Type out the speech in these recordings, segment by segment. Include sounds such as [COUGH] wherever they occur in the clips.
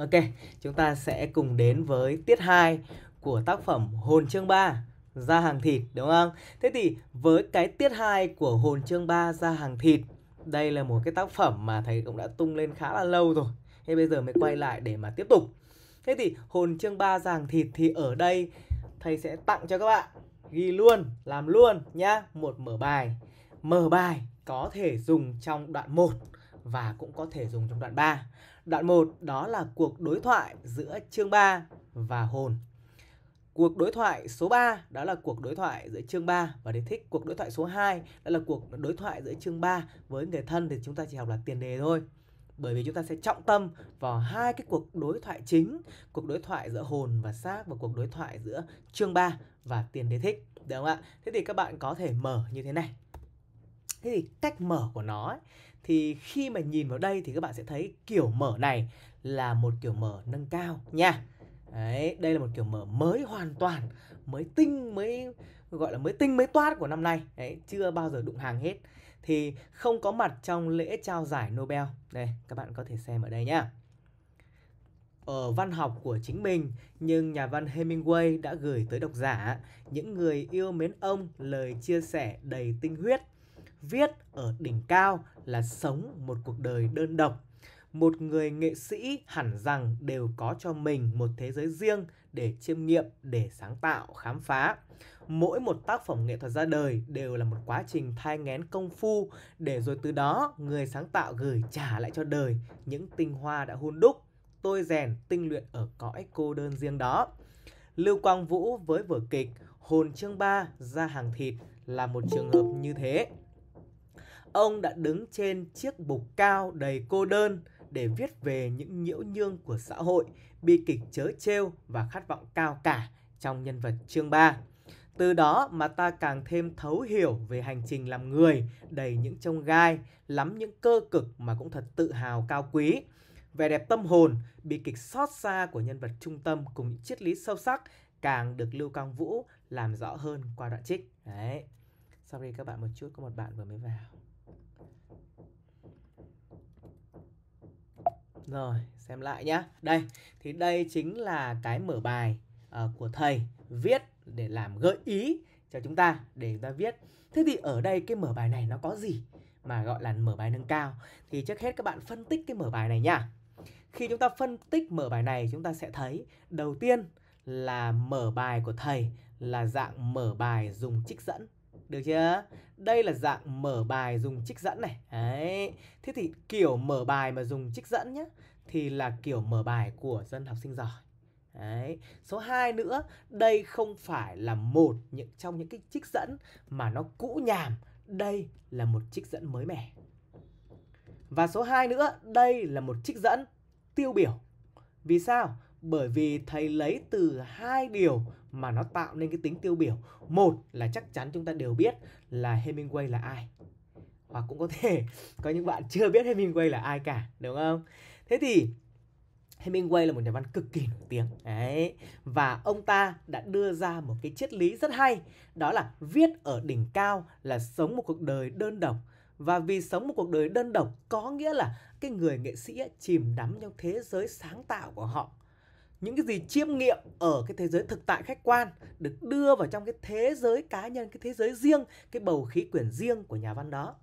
Ok, chúng ta sẽ cùng đến với tiết 2 của tác phẩm Hồn chương 3 ra hàng thịt đúng không? Thế thì với cái tiết 2 của Hồn chương 3 ra hàng thịt, đây là một cái tác phẩm mà thầy cũng đã tung lên khá là lâu rồi. Thế bây giờ mới quay lại để mà tiếp tục. Thế thì Hồn chương 3 ra hàng thịt thì ở đây thầy sẽ tặng cho các bạn ghi luôn, làm luôn nhá, một mở bài. Mở bài có thể dùng trong đoạn 1 và cũng có thể dùng trong đoạn 3. Đoạn 1 đó là cuộc đối thoại giữa chương 3 và hồn. Cuộc đối thoại số 3 đó là cuộc đối thoại giữa chương 3 và đề thích. Cuộc đối thoại số 2 đó là cuộc đối thoại giữa chương 3 với người thân thì chúng ta chỉ học là tiền đề thôi. Bởi vì chúng ta sẽ trọng tâm vào hai cái cuộc đối thoại chính, cuộc đối thoại giữa hồn và xác và cuộc đối thoại giữa chương 3 và tiền đề thích. Được không ạ? Thế thì các bạn có thể mở như thế này. Thế thì cách mở của nó ấy, thì khi mà nhìn vào đây thì các bạn sẽ thấy kiểu mở này là một kiểu mở nâng cao nha Đấy, đây là một kiểu mở mới hoàn toàn mới tinh mới gọi là mới tinh mới toát của năm nay Đấy, chưa bao giờ đụng hàng hết thì không có mặt trong lễ trao giải Nobel đây các bạn có thể xem ở đây nhá ở văn học của chính mình nhưng nhà văn Hemingway đã gửi tới độc giả những người yêu mến ông lời chia sẻ đầy tinh huyết viết ở đỉnh cao là sống một cuộc đời đơn độc một người nghệ sĩ hẳn rằng đều có cho mình một thế giới riêng để chiêm nghiệm, để sáng tạo, khám phá. Mỗi một tác phẩm nghệ thuật ra đời đều là một quá trình thai ngén công phu để rồi từ đó người sáng tạo gửi trả lại cho đời những tinh hoa đã hôn đúc, tôi rèn tinh luyện ở cõi cô đơn riêng đó. Lưu Quang Vũ với vở kịch Hồn chương ba ra hàng thịt là một trường hợp như thế ông đã đứng trên chiếc bục cao đầy cô đơn để viết về những nhiễu nhương của xã hội, bi kịch chớ trêu và khát vọng cao cả trong nhân vật chương 3. Từ đó mà ta càng thêm thấu hiểu về hành trình làm người đầy những trông gai, lắm những cơ cực mà cũng thật tự hào cao quý. Vẻ đẹp tâm hồn, bi kịch xót xa của nhân vật trung tâm cùng những triết lý sâu sắc càng được Lưu Quang Vũ làm rõ hơn qua đoạn trích. Đấy. Sorry các bạn một chút, có một bạn vừa mới vào. Rồi, xem lại nhá. Đây, thì đây chính là cái mở bài uh, của thầy viết để làm gợi ý cho chúng ta để chúng ta viết. Thế thì ở đây cái mở bài này nó có gì mà gọi là mở bài nâng cao? Thì trước hết các bạn phân tích cái mở bài này nhá. Khi chúng ta phân tích mở bài này chúng ta sẽ thấy đầu tiên là mở bài của thầy là dạng mở bài dùng trích dẫn được chưa? Đây là dạng mở bài dùng trích dẫn này. Đấy. Thế thì kiểu mở bài mà dùng trích dẫn nhé thì là kiểu mở bài của dân học sinh giỏi. Đấy. Số 2 nữa, đây không phải là một những trong những cái trích dẫn mà nó cũ nhàm. Đây là một trích dẫn mới mẻ. Và số 2 nữa, đây là một trích dẫn tiêu biểu. Vì sao? Bởi vì thầy lấy từ hai điều mà nó tạo nên cái tính tiêu biểu một là chắc chắn chúng ta đều biết là Hemingway là ai hoặc cũng có thể [LAUGHS] có những bạn chưa biết Hemingway là ai cả đúng không thế thì Hemingway là một nhà văn cực kỳ nổi tiếng đấy và ông ta đã đưa ra một cái triết lý rất hay đó là viết ở đỉnh cao là sống một cuộc đời đơn độc và vì sống một cuộc đời đơn độc có nghĩa là cái người nghệ sĩ chìm đắm trong thế giới sáng tạo của họ những cái gì chiêm nghiệm ở cái thế giới thực tại khách quan được đưa vào trong cái thế giới cá nhân cái thế giới riêng cái bầu khí quyển riêng của nhà văn đó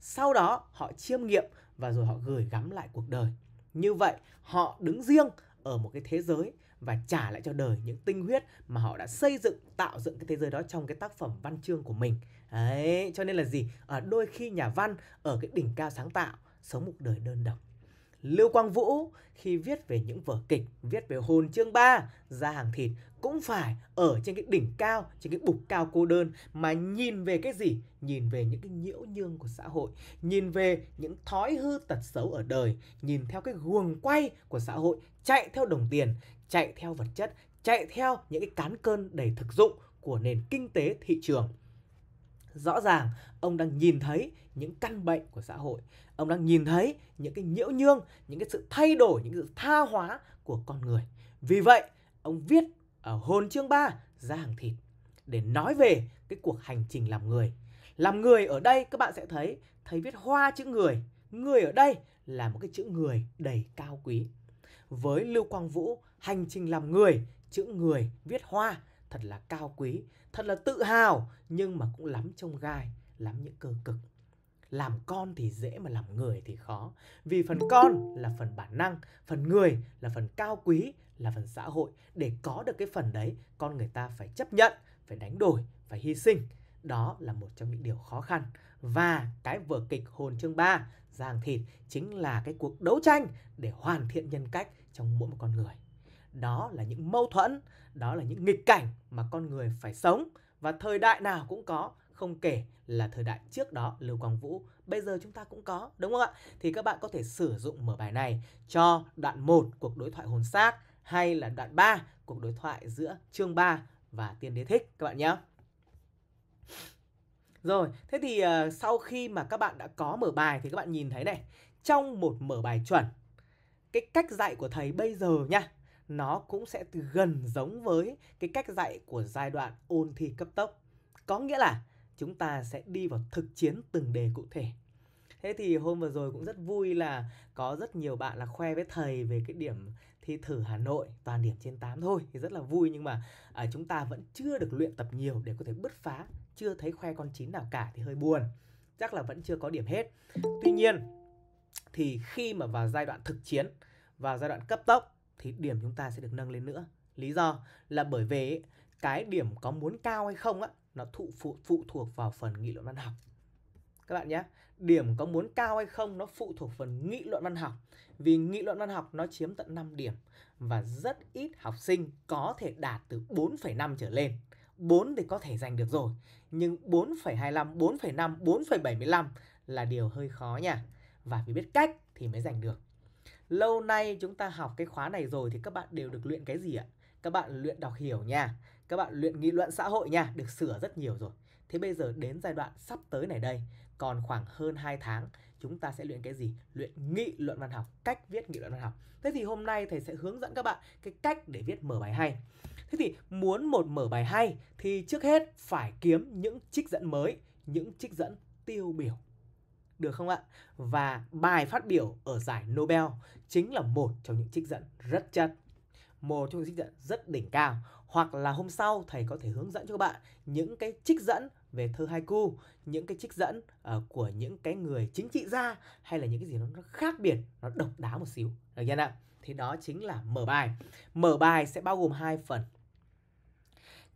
sau đó họ chiêm nghiệm và rồi họ gửi gắm lại cuộc đời như vậy họ đứng riêng ở một cái thế giới và trả lại cho đời những tinh huyết mà họ đã xây dựng tạo dựng cái thế giới đó trong cái tác phẩm văn chương của mình đấy cho nên là gì ở à, đôi khi nhà văn ở cái đỉnh cao sáng tạo sống một đời đơn độc Lưu Quang Vũ khi viết về những vở kịch, viết về hồn chương 3, ra hàng thịt cũng phải ở trên cái đỉnh cao, trên cái bục cao cô đơn mà nhìn về cái gì? Nhìn về những cái nhiễu nhương của xã hội, nhìn về những thói hư tật xấu ở đời, nhìn theo cái guồng quay của xã hội, chạy theo đồng tiền, chạy theo vật chất, chạy theo những cái cán cơn đầy thực dụng của nền kinh tế thị trường rõ ràng ông đang nhìn thấy những căn bệnh của xã hội ông đang nhìn thấy những cái nhiễu nhương những cái sự thay đổi những sự tha hóa của con người vì vậy ông viết ở hồn chương 3 ra hàng thịt để nói về cái cuộc hành trình làm người làm người ở đây các bạn sẽ thấy thấy viết hoa chữ người người ở đây là một cái chữ người đầy cao quý với lưu quang vũ hành trình làm người chữ người viết hoa thật là cao quý, thật là tự hào nhưng mà cũng lắm trông gai, lắm những cơ cực. Làm con thì dễ mà làm người thì khó. Vì phần con là phần bản năng, phần người là phần cao quý, là phần xã hội. Để có được cái phần đấy, con người ta phải chấp nhận, phải đánh đổi, phải hy sinh. Đó là một trong những điều khó khăn. Và cái vở kịch Hồn chương 3, Giang Thịt chính là cái cuộc đấu tranh để hoàn thiện nhân cách trong mỗi một con người đó là những mâu thuẫn đó là những nghịch cảnh mà con người phải sống và thời đại nào cũng có không kể là thời đại trước đó Lưu Quang Vũ bây giờ chúng ta cũng có đúng không ạ? Thì các bạn có thể sử dụng mở bài này cho đoạn 1 cuộc đối thoại hồn xác hay là đoạn 3 cuộc đối thoại giữa chương 3 và tiên đế thích các bạn nhé. Rồi, thế thì uh, sau khi mà các bạn đã có mở bài thì các bạn nhìn thấy này, trong một mở bài chuẩn cái cách dạy của thầy bây giờ nha nó cũng sẽ gần giống với cái cách dạy của giai đoạn ôn thi cấp tốc. Có nghĩa là chúng ta sẽ đi vào thực chiến từng đề cụ thể. Thế thì hôm vừa rồi cũng rất vui là có rất nhiều bạn là khoe với thầy về cái điểm thi thử Hà Nội toàn điểm trên 8 thôi thì rất là vui nhưng mà à, chúng ta vẫn chưa được luyện tập nhiều để có thể bứt phá, chưa thấy khoe con chín nào cả thì hơi buồn. Chắc là vẫn chưa có điểm hết. Tuy nhiên thì khi mà vào giai đoạn thực chiến, và giai đoạn cấp tốc thì điểm chúng ta sẽ được nâng lên nữa. Lý do là bởi vì cái điểm có muốn cao hay không á nó thụ phụ phụ thuộc vào phần nghị luận văn học. Các bạn nhé, điểm có muốn cao hay không nó phụ thuộc phần nghị luận văn học. Vì nghị luận văn học nó chiếm tận 5 điểm và rất ít học sinh có thể đạt từ 4,5 trở lên. 4 thì có thể giành được rồi, nhưng 4,25, 4,5, 4,75 là điều hơi khó nha. Và phải biết cách thì mới giành được lâu nay chúng ta học cái khóa này rồi thì các bạn đều được luyện cái gì ạ? Các bạn luyện đọc hiểu nha, các bạn luyện nghị luận xã hội nha, được sửa rất nhiều rồi. Thế bây giờ đến giai đoạn sắp tới này đây, còn khoảng hơn 2 tháng, chúng ta sẽ luyện cái gì? Luyện nghị luận văn học, cách viết nghị luận văn học. Thế thì hôm nay thầy sẽ hướng dẫn các bạn cái cách để viết mở bài hay. Thế thì muốn một mở bài hay thì trước hết phải kiếm những trích dẫn mới, những trích dẫn tiêu biểu được không ạ? Và bài phát biểu ở giải Nobel chính là một trong những trích dẫn rất chất, một trong những trích dẫn rất đỉnh cao. Hoặc là hôm sau thầy có thể hướng dẫn cho các bạn những cái trích dẫn về thơ haiku, những cái trích dẫn uh, của những cái người chính trị gia hay là những cái gì nó, khác biệt, nó độc đáo một xíu. Được chưa nào? Thì đó chính là mở bài. Mở bài sẽ bao gồm hai phần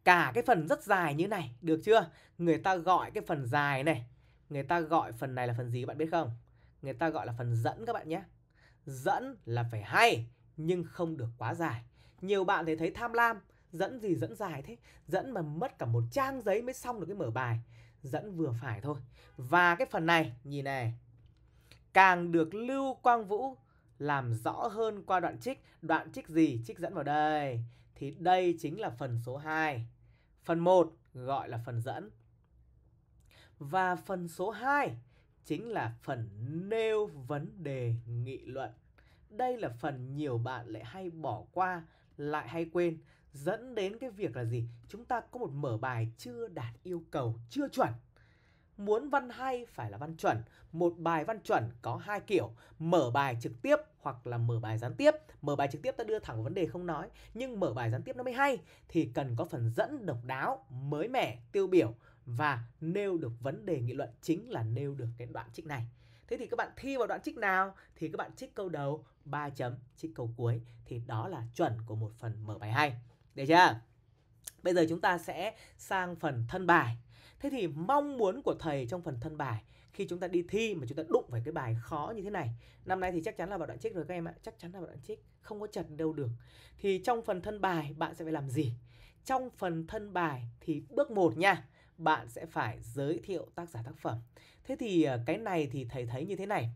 cả cái phần rất dài như này được chưa người ta gọi cái phần dài này Người ta gọi phần này là phần gì các bạn biết không? Người ta gọi là phần dẫn các bạn nhé. Dẫn là phải hay nhưng không được quá dài. Nhiều bạn thì thấy tham lam, dẫn gì dẫn dài thế, dẫn mà mất cả một trang giấy mới xong được cái mở bài. Dẫn vừa phải thôi. Và cái phần này, nhìn này. Càng được Lưu Quang Vũ làm rõ hơn qua đoạn trích, đoạn trích gì trích dẫn vào đây thì đây chính là phần số 2. Phần 1 gọi là phần dẫn và phần số 2 chính là phần nêu vấn đề nghị luận. Đây là phần nhiều bạn lại hay bỏ qua, lại hay quên, dẫn đến cái việc là gì? Chúng ta có một mở bài chưa đạt yêu cầu, chưa chuẩn. Muốn văn hay phải là văn chuẩn, một bài văn chuẩn có hai kiểu, mở bài trực tiếp hoặc là mở bài gián tiếp. Mở bài trực tiếp ta đưa thẳng vào vấn đề không nói, nhưng mở bài gián tiếp nó mới hay thì cần có phần dẫn độc đáo, mới mẻ, tiêu biểu và nêu được vấn đề nghị luận chính là nêu được cái đoạn trích này. Thế thì các bạn thi vào đoạn trích nào thì các bạn trích câu đầu, 3 chấm, trích câu cuối thì đó là chuẩn của một phần mở bài hay. Được chưa? Bây giờ chúng ta sẽ sang phần thân bài. Thế thì mong muốn của thầy trong phần thân bài khi chúng ta đi thi mà chúng ta đụng phải cái bài khó như thế này. Năm nay thì chắc chắn là vào đoạn trích rồi các em ạ, chắc chắn là vào đoạn trích, không có chật đâu được. Thì trong phần thân bài bạn sẽ phải làm gì? Trong phần thân bài thì bước 1 nha bạn sẽ phải giới thiệu tác giả tác phẩm. Thế thì à, cái này thì thầy thấy như thế này.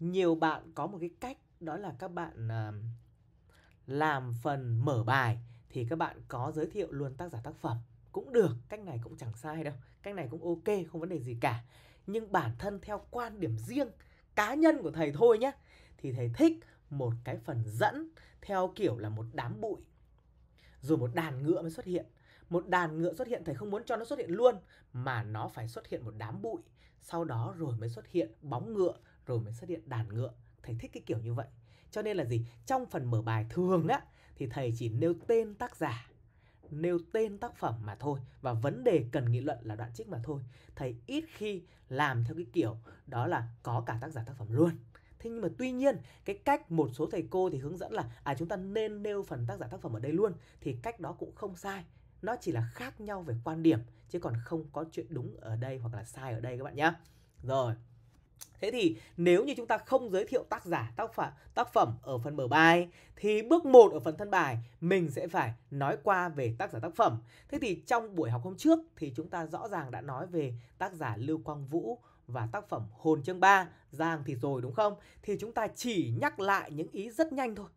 Nhiều bạn có một cái cách đó là các bạn à, làm phần mở bài thì các bạn có giới thiệu luôn tác giả tác phẩm cũng được, cách này cũng chẳng sai đâu. Cách này cũng ok, không vấn đề gì cả. Nhưng bản thân theo quan điểm riêng cá nhân của thầy thôi nhé thì thầy thích một cái phần dẫn theo kiểu là một đám bụi rồi một đàn ngựa mới xuất hiện một đàn ngựa xuất hiện thầy không muốn cho nó xuất hiện luôn mà nó phải xuất hiện một đám bụi sau đó rồi mới xuất hiện bóng ngựa rồi mới xuất hiện đàn ngựa thầy thích cái kiểu như vậy cho nên là gì trong phần mở bài thường á thì thầy chỉ nêu tên tác giả nêu tên tác phẩm mà thôi và vấn đề cần nghị luận là đoạn trích mà thôi thầy ít khi làm theo cái kiểu đó là có cả tác giả tác phẩm luôn thế nhưng mà tuy nhiên cái cách một số thầy cô thì hướng dẫn là à chúng ta nên nêu phần tác giả tác phẩm ở đây luôn thì cách đó cũng không sai nó chỉ là khác nhau về quan điểm chứ còn không có chuyện đúng ở đây hoặc là sai ở đây các bạn nhé rồi Thế thì nếu như chúng ta không giới thiệu tác giả tác phẩm tác phẩm ở phần mở bài thì bước 1 ở phần thân bài mình sẽ phải nói qua về tác giả tác phẩm. Thế thì trong buổi học hôm trước thì chúng ta rõ ràng đã nói về tác giả Lưu Quang Vũ và tác phẩm Hồn chương 3 Giang thì rồi đúng không? Thì chúng ta chỉ nhắc lại những ý rất nhanh thôi.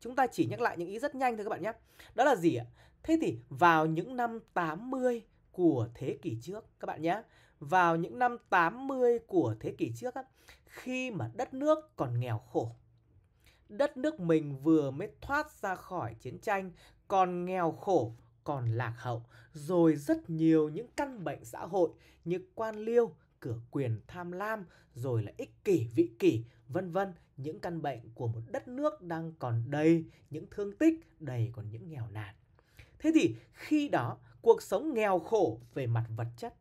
Chúng ta chỉ nhắc lại những ý rất nhanh thôi các bạn nhé. Đó là gì ạ? Thế thì vào những năm 80 của thế kỷ trước các bạn nhé, vào những năm 80 của thế kỷ trước á, khi mà đất nước còn nghèo khổ, đất nước mình vừa mới thoát ra khỏi chiến tranh, còn nghèo khổ, còn lạc hậu, rồi rất nhiều những căn bệnh xã hội như quan liêu, cửa quyền tham lam, rồi là ích kỷ, vị kỷ, vân vân, những căn bệnh của một đất nước đang còn đầy những thương tích, đầy còn những nghèo nàn. Thế thì khi đó cuộc sống nghèo khổ về mặt vật chất.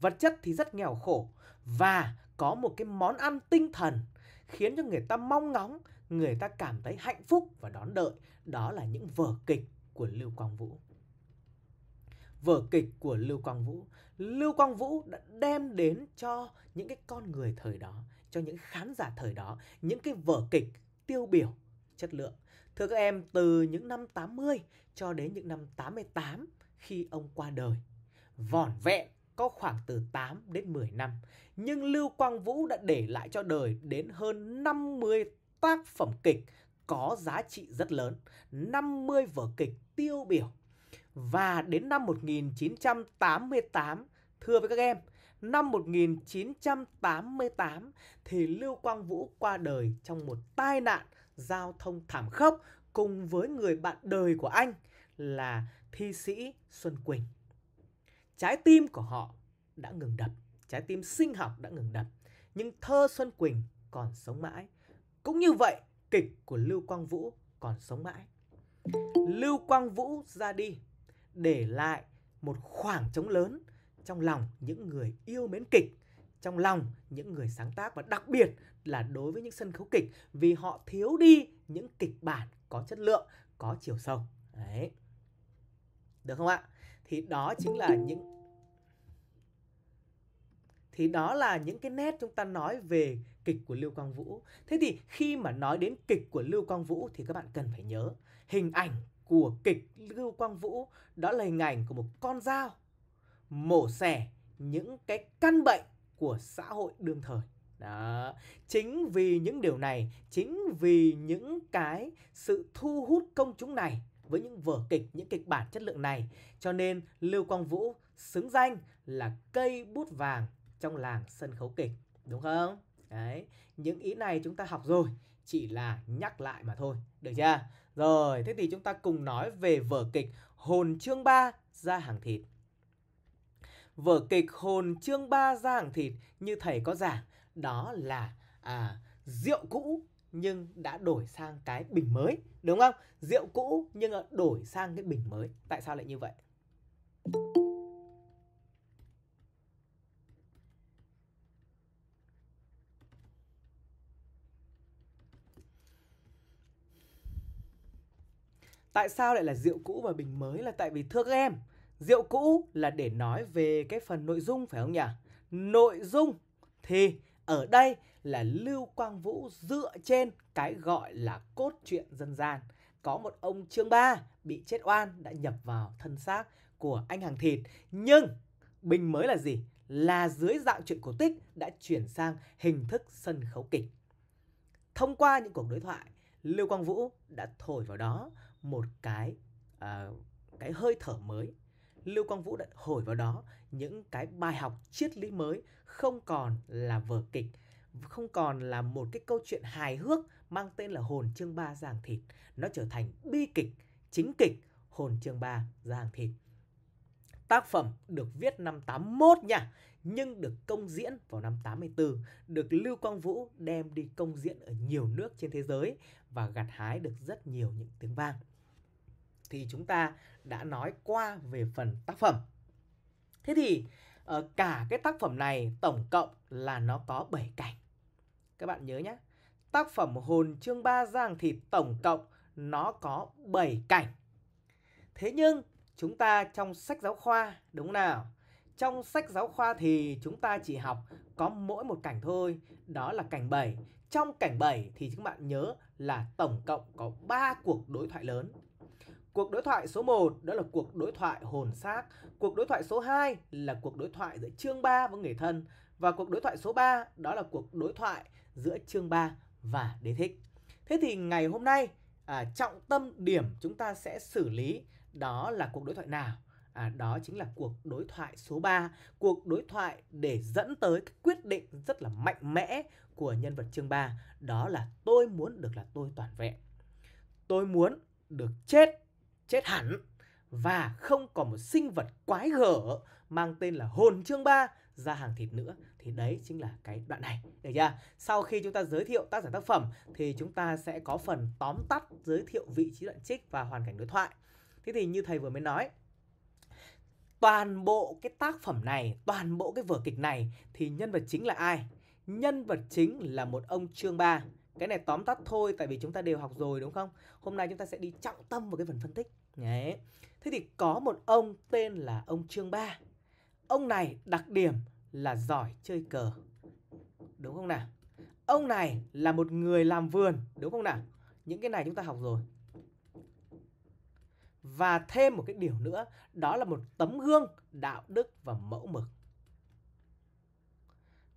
Vật chất thì rất nghèo khổ và có một cái món ăn tinh thần khiến cho người ta mong ngóng, người ta cảm thấy hạnh phúc và đón đợi. Đó là những vở kịch của Lưu Quang Vũ. Vở kịch của Lưu Quang Vũ. Lưu Quang Vũ đã đem đến cho những cái con người thời đó, cho những khán giả thời đó, những cái vở kịch tiêu biểu chất lượng. Thưa các em, từ những năm 80 cho đến những năm 88 khi ông qua đời, vỏn vẹn có khoảng từ 8 đến 10 năm, nhưng Lưu Quang Vũ đã để lại cho đời đến hơn 50 tác phẩm kịch có giá trị rất lớn, 50 vở kịch tiêu biểu. Và đến năm 1988, thưa với các em, năm 1988 thì Lưu Quang Vũ qua đời trong một tai nạn giao thông thảm khốc cùng với người bạn đời của anh là thi sĩ Xuân Quỳnh. Trái tim của họ đã ngừng đập, trái tim sinh học đã ngừng đập, nhưng thơ Xuân Quỳnh còn sống mãi. Cũng như vậy, kịch của Lưu Quang Vũ còn sống mãi. Lưu Quang Vũ ra đi, để lại một khoảng trống lớn trong lòng những người yêu mến kịch trong lòng những người sáng tác và đặc biệt là đối với những sân khấu kịch vì họ thiếu đi những kịch bản có chất lượng, có chiều sâu. Đấy. Được không ạ? Thì đó chính là những thì đó là những cái nét chúng ta nói về kịch của Lưu Quang Vũ. Thế thì khi mà nói đến kịch của Lưu Quang Vũ thì các bạn cần phải nhớ hình ảnh của kịch Lưu Quang Vũ đó là hình ảnh của một con dao mổ xẻ những cái căn bệnh của xã hội đương thời đó chính vì những điều này chính vì những cái sự thu hút công chúng này với những vở kịch những kịch bản chất lượng này cho nên lưu quang vũ xứng danh là cây bút vàng trong làng sân khấu kịch đúng không đấy những ý này chúng ta học rồi chỉ là nhắc lại mà thôi được chưa rồi thế thì chúng ta cùng nói về vở kịch hồn chương 3 ra hàng thịt vở kịch hồn chương ba giảng hàng thịt như thầy có giảng đó là à rượu cũ nhưng đã đổi sang cái bình mới đúng không rượu cũ nhưng đổi sang cái bình mới tại sao lại như vậy Tại sao lại là rượu cũ và bình mới là tại vì thưa các em rượu cũ là để nói về cái phần nội dung phải không nhỉ? Nội dung thì ở đây là Lưu Quang Vũ dựa trên cái gọi là cốt truyện dân gian. Có một ông Trương Ba bị chết oan đã nhập vào thân xác của anh hàng thịt. Nhưng Bình mới là gì? Là dưới dạng truyện cổ tích đã chuyển sang hình thức sân khấu kịch. Thông qua những cuộc đối thoại, Lưu Quang Vũ đã thổi vào đó một cái uh, cái hơi thở mới Lưu Quang Vũ đã hồi vào đó những cái bài học triết lý mới không còn là vở kịch không còn là một cái câu chuyện hài hước mang tên là hồn chương ba giàng thịt nó trở thành bi kịch chính kịch hồn chương ba giàng thịt tác phẩm được viết năm 81 nha nhưng được công diễn vào năm 84 được Lưu Quang Vũ đem đi công diễn ở nhiều nước trên thế giới và gặt hái được rất nhiều những tiếng vang thì chúng ta đã nói qua về phần tác phẩm. Thế thì ờ, cả cái tác phẩm này tổng cộng là nó có 7 cảnh. Các bạn nhớ nhé. Tác phẩm Hồn chương ba Giang thì tổng cộng nó có 7 cảnh. Thế nhưng chúng ta trong sách giáo khoa đúng nào? Trong sách giáo khoa thì chúng ta chỉ học có mỗi một cảnh thôi, đó là cảnh 7. Trong cảnh 7 thì các bạn nhớ là tổng cộng có 3 cuộc đối thoại lớn. Cuộc đối thoại số 1 đó là cuộc đối thoại hồn xác, cuộc đối thoại số 2 là cuộc đối thoại giữa chương 3 với người thân và cuộc đối thoại số 3 đó là cuộc đối thoại giữa chương 3 và đế thích. Thế thì ngày hôm nay à, trọng tâm điểm chúng ta sẽ xử lý đó là cuộc đối thoại nào? À, đó chính là cuộc đối thoại số 3, cuộc đối thoại để dẫn tới cái quyết định rất là mạnh mẽ của nhân vật chương 3, đó là tôi muốn được là tôi toàn vẹn. Tôi muốn được chết chết hẳn và không còn một sinh vật quái gở mang tên là hồn chương ba ra hàng thịt nữa thì đấy chính là cái đoạn này được chưa sau khi chúng ta giới thiệu tác giả tác phẩm thì chúng ta sẽ có phần tóm tắt giới thiệu vị trí đoạn trích và hoàn cảnh đối thoại thế thì như thầy vừa mới nói toàn bộ cái tác phẩm này toàn bộ cái vở kịch này thì nhân vật chính là ai nhân vật chính là một ông trương ba cái này tóm tắt thôi tại vì chúng ta đều học rồi đúng không hôm nay chúng ta sẽ đi trọng tâm vào cái phần phân tích Đấy. Thế thì có một ông tên là ông Trương Ba. Ông này đặc điểm là giỏi chơi cờ. Đúng không nào? Ông này là một người làm vườn, đúng không nào? Những cái này chúng ta học rồi. Và thêm một cái điều nữa, đó là một tấm gương đạo đức và mẫu mực.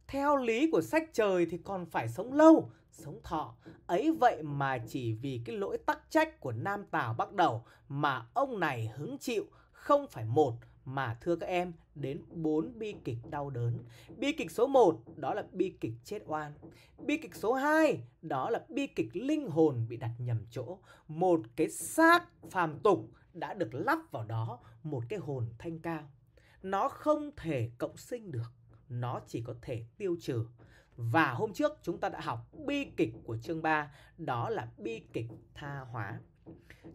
Theo lý của sách trời thì còn phải sống lâu sống thọ ấy vậy mà chỉ vì cái lỗi tắc trách của nam tào bắt đầu mà ông này hứng chịu không phải một mà thưa các em đến bốn bi kịch đau đớn. Bi kịch số một đó là bi kịch chết oan. Bi kịch số hai đó là bi kịch linh hồn bị đặt nhầm chỗ. Một cái xác phàm tục đã được lắp vào đó một cái hồn thanh cao. Nó không thể cộng sinh được, nó chỉ có thể tiêu trừ. Và hôm trước chúng ta đã học bi kịch của chương 3, đó là bi kịch tha hóa.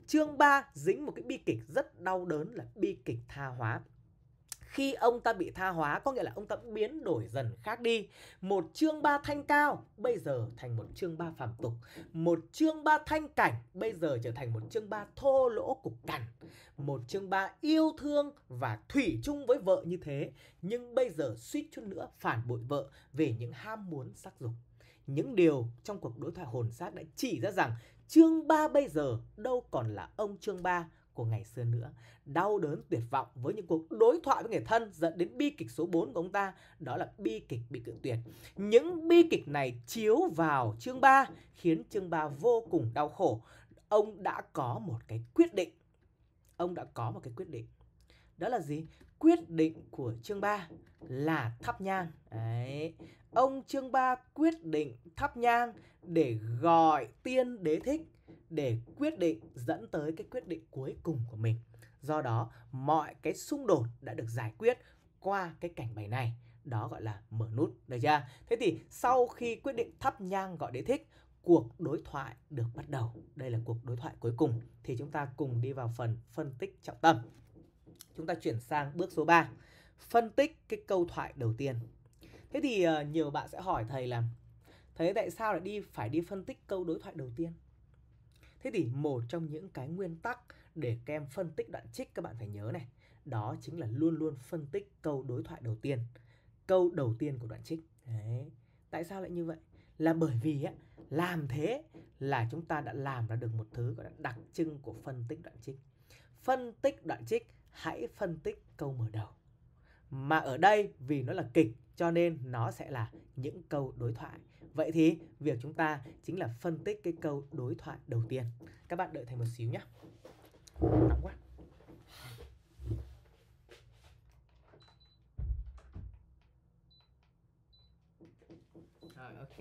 Chương 3 dính một cái bi kịch rất đau đớn là bi kịch tha hóa khi ông ta bị tha hóa có nghĩa là ông ta biến đổi dần khác đi một chương ba thanh cao bây giờ thành một chương ba phàm tục một chương ba thanh cảnh bây giờ trở thành một chương ba thô lỗ cục cằn một chương ba yêu thương và thủy chung với vợ như thế nhưng bây giờ suýt chút nữa phản bội vợ về những ham muốn sắc dục những điều trong cuộc đối thoại hồn xác đã chỉ ra rằng chương ba bây giờ đâu còn là ông chương 3 của ngày xưa nữa. Đau đớn tuyệt vọng với những cuộc đối thoại với người thân dẫn đến bi kịch số 4 của ông ta, đó là bi kịch bị cự tuyệt. Những bi kịch này chiếu vào chương 3 khiến chương 3 vô cùng đau khổ. Ông đã có một cái quyết định. Ông đã có một cái quyết định. Đó là gì? Quyết định của chương 3 là thắp nhang. Đấy. Ông chương 3 quyết định thắp nhang để gọi tiên đế thích để quyết định dẫn tới cái quyết định cuối cùng của mình. Do đó, mọi cái xung đột đã được giải quyết qua cái cảnh bày này đó gọi là mở nút được chưa thế thì sau khi quyết định thắp nhang gọi để thích cuộc đối thoại được bắt đầu đây là cuộc đối thoại cuối cùng thì chúng ta cùng đi vào phần phân tích trọng tâm chúng ta chuyển sang bước số 3 phân tích cái câu thoại đầu tiên thế thì ờ, nhiều bạn sẽ hỏi thầy là thầy tại sao lại đi phải đi phân tích câu đối thoại đầu tiên Thế thì một trong những cái nguyên tắc để các em phân tích đoạn trích các bạn phải nhớ này, đó chính là luôn luôn phân tích câu đối thoại đầu tiên, câu đầu tiên của đoạn trích. Đấy. Tại sao lại như vậy? Là bởi vì á, làm thế là chúng ta đã làm ra được một thứ gọi là đặc trưng của phân tích đoạn trích. Phân tích đoạn trích, hãy phân tích câu mở đầu. Mà ở đây vì nó là kịch cho nên nó sẽ là những câu đối thoại Vậy thì việc chúng ta chính là phân tích cái câu đối thoại đầu tiên. Các bạn đợi thầy một xíu nhé. Nóng quá. Rồi ok.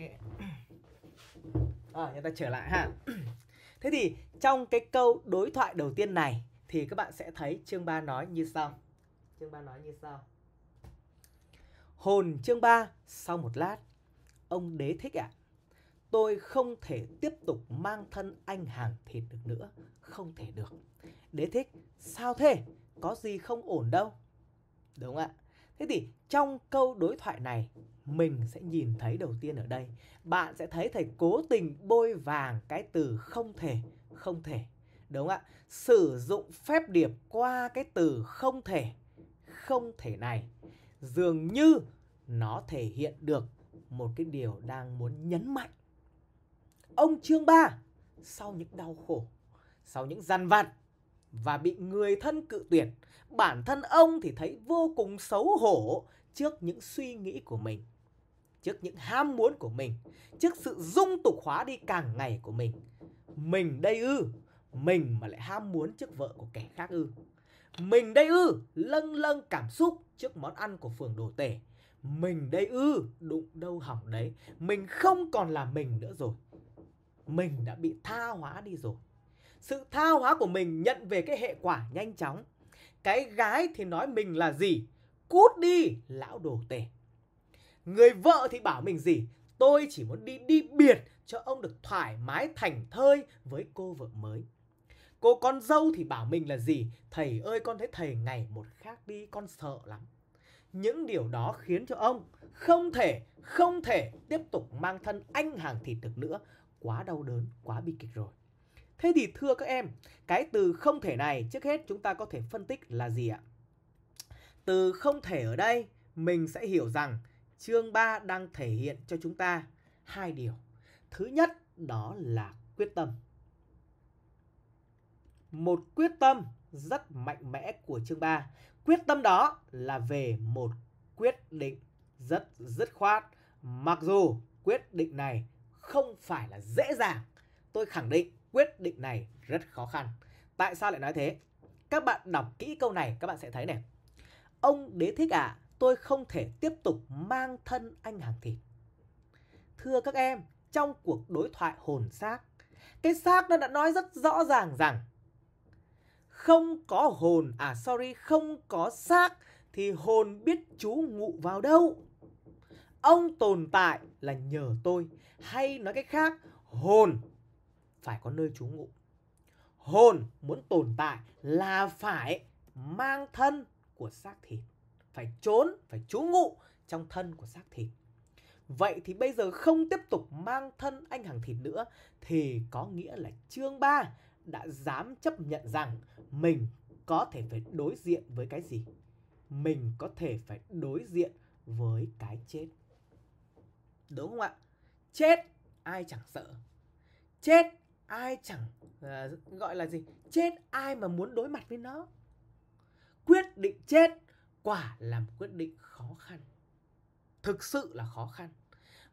À, chúng ta trở lại ha. [CLEARS THROAT] Thế thì trong cái câu đối thoại đầu tiên này thì các bạn sẽ thấy chương 3 nói như sau. Chương 3 nói như sau. Hồn chương 3 sau một lát Ông đế thích ạ. À? Tôi không thể tiếp tục mang thân anh hàng thịt được nữa. Không thể được. Đế thích, sao thế? Có gì không ổn đâu. Đúng ạ. Thế thì trong câu đối thoại này mình sẽ nhìn thấy đầu tiên ở đây bạn sẽ thấy thầy cố tình bôi vàng cái từ không thể không thể đúng ạ sử dụng phép điệp qua cái từ không thể không thể này dường như nó thể hiện được một cái điều đang muốn nhấn mạnh. Ông chương ba sau những đau khổ, sau những gian vặt và bị người thân cự tuyệt, bản thân ông thì thấy vô cùng xấu hổ trước những suy nghĩ của mình, trước những ham muốn của mình, trước sự dung tục hóa đi càng ngày của mình. Mình đây ư, mình mà lại ham muốn trước vợ của kẻ khác ư. Mình đây ư, lâng lâng cảm xúc trước món ăn của phường đồ tể mình đây ư đụng đâu hỏng đấy mình không còn là mình nữa rồi mình đã bị tha hóa đi rồi sự tha hóa của mình nhận về cái hệ quả nhanh chóng cái gái thì nói mình là gì cút đi lão đồ tể người vợ thì bảo mình gì tôi chỉ muốn đi đi biệt cho ông được thoải mái thành thơi với cô vợ mới cô con dâu thì bảo mình là gì thầy ơi con thấy thầy ngày một khác đi con sợ lắm những điều đó khiến cho ông không thể, không thể tiếp tục mang thân anh hàng thịt được nữa. Quá đau đớn, quá bi kịch rồi. Thế thì thưa các em, cái từ không thể này trước hết chúng ta có thể phân tích là gì ạ? Từ không thể ở đây mình sẽ hiểu rằng chương 3 đang thể hiện cho chúng ta hai điều. Thứ nhất đó là quyết tâm. Một quyết tâm rất mạnh mẽ của chương 3 quyết tâm đó là về một quyết định rất dứt khoát. Mặc dù quyết định này không phải là dễ dàng, tôi khẳng định quyết định này rất khó khăn. Tại sao lại nói thế? Các bạn đọc kỹ câu này các bạn sẽ thấy này. Ông đế thích ạ, à, tôi không thể tiếp tục mang thân anh hàng thịt. Thưa các em, trong cuộc đối thoại hồn xác, cái xác nó đã nói rất rõ ràng rằng không có hồn à sorry không có xác thì hồn biết chú ngụ vào đâu ông tồn tại là nhờ tôi hay nói cách khác hồn phải có nơi trú ngụ hồn muốn tồn tại là phải mang thân của xác thịt phải trốn phải trú ngụ trong thân của xác thịt Vậy thì bây giờ không tiếp tục mang thân anh hàng thịt nữa thì có nghĩa là chương 3 đã dám chấp nhận rằng mình có thể phải đối diện với cái gì? Mình có thể phải đối diện với cái chết. Đúng không ạ? Chết ai chẳng sợ. Chết ai chẳng uh, gọi là gì? Chết ai mà muốn đối mặt với nó. Quyết định chết quả là một quyết định khó khăn. Thực sự là khó khăn.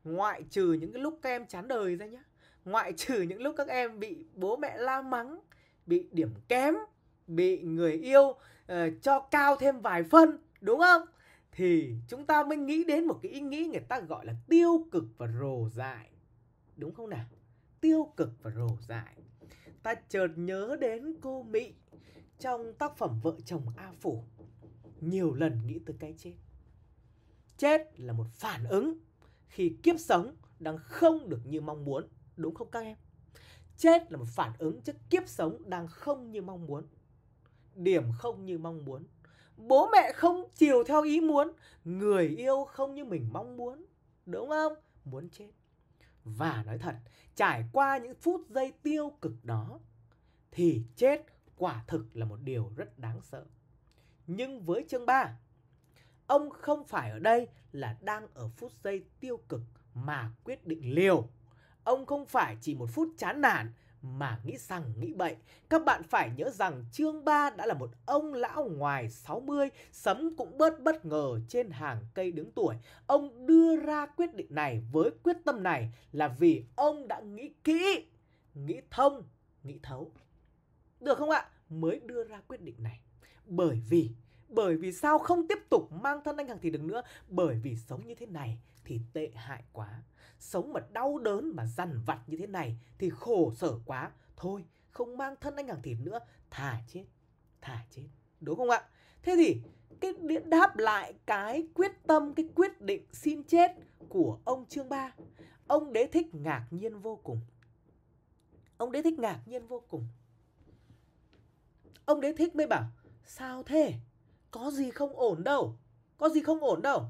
Ngoại trừ những cái lúc các em chán đời ra nhé ngoại trừ những lúc các em bị bố mẹ la mắng bị điểm kém bị người yêu uh, cho cao thêm vài phân đúng không thì chúng ta mới nghĩ đến một cái ý nghĩ người ta gọi là tiêu cực và rồ dại đúng không nào tiêu cực và rồ dại ta chợt nhớ đến cô mỹ trong tác phẩm vợ chồng a phủ nhiều lần nghĩ tới cái chết chết là một phản ứng khi kiếp sống đang không được như mong muốn đúng không các em? Chết là một phản ứng trước kiếp sống đang không như mong muốn. Điểm không như mong muốn. Bố mẹ không chiều theo ý muốn, người yêu không như mình mong muốn, đúng không? Muốn chết. Và nói thật, trải qua những phút giây tiêu cực đó thì chết quả thực là một điều rất đáng sợ. Nhưng với chương 3, ông không phải ở đây là đang ở phút giây tiêu cực mà quyết định liều Ông không phải chỉ một phút chán nản mà nghĩ rằng nghĩ bậy. Các bạn phải nhớ rằng chương 3 đã là một ông lão ngoài 60, sấm cũng bớt bất ngờ trên hàng cây đứng tuổi. Ông đưa ra quyết định này với quyết tâm này là vì ông đã nghĩ kỹ, nghĩ thông, nghĩ thấu. Được không ạ? Mới đưa ra quyết định này. Bởi vì bởi vì sao không tiếp tục mang thân anh hàng thì được nữa Bởi vì sống như thế này thì tệ hại quá sống mà đau đớn mà dằn vặt như thế này thì khổ sở quá thôi không mang thân anh hàng thịt nữa thả chết thả chết đúng không ạ thế thì cái đáp lại cái quyết tâm cái quyết định xin chết của ông trương ba ông đế thích ngạc nhiên vô cùng ông đế thích ngạc nhiên vô cùng ông đế thích mới bảo sao thế có gì không ổn đâu có gì không ổn đâu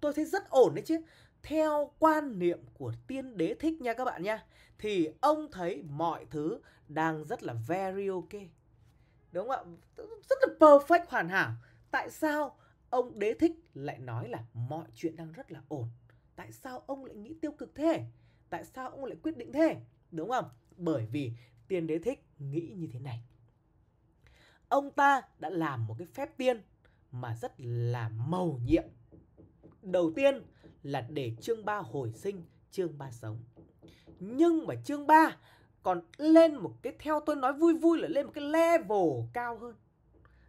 tôi thấy rất ổn đấy chứ theo quan niệm của tiên đế thích nha các bạn nha thì ông thấy mọi thứ đang rất là very ok đúng không ạ rất là perfect hoàn hảo tại sao ông đế thích lại nói là mọi chuyện đang rất là ổn tại sao ông lại nghĩ tiêu cực thế tại sao ông lại quyết định thế đúng không bởi vì tiên đế thích nghĩ như thế này ông ta đã làm một cái phép tiên mà rất là màu nhiệm đầu tiên là để chương 3 hồi sinh, chương 3 sống. Nhưng mà chương 3 còn lên một cái theo tôi nói vui vui là lên một cái level cao hơn.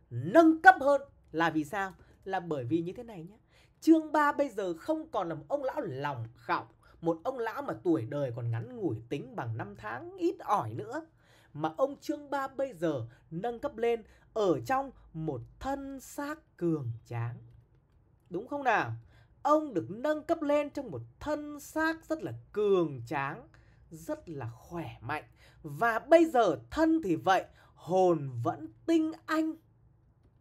Nâng cấp hơn là vì sao? Là bởi vì như thế này nhé. Chương 3 bây giờ không còn là một ông lão lòng khọng, một ông lão mà tuổi đời còn ngắn ngủi tính bằng năm tháng ít ỏi nữa mà ông chương Ba bây giờ nâng cấp lên ở trong một thân xác cường tráng. Đúng không nào? ông được nâng cấp lên trong một thân xác rất là cường tráng, rất là khỏe mạnh và bây giờ thân thì vậy, hồn vẫn tinh anh,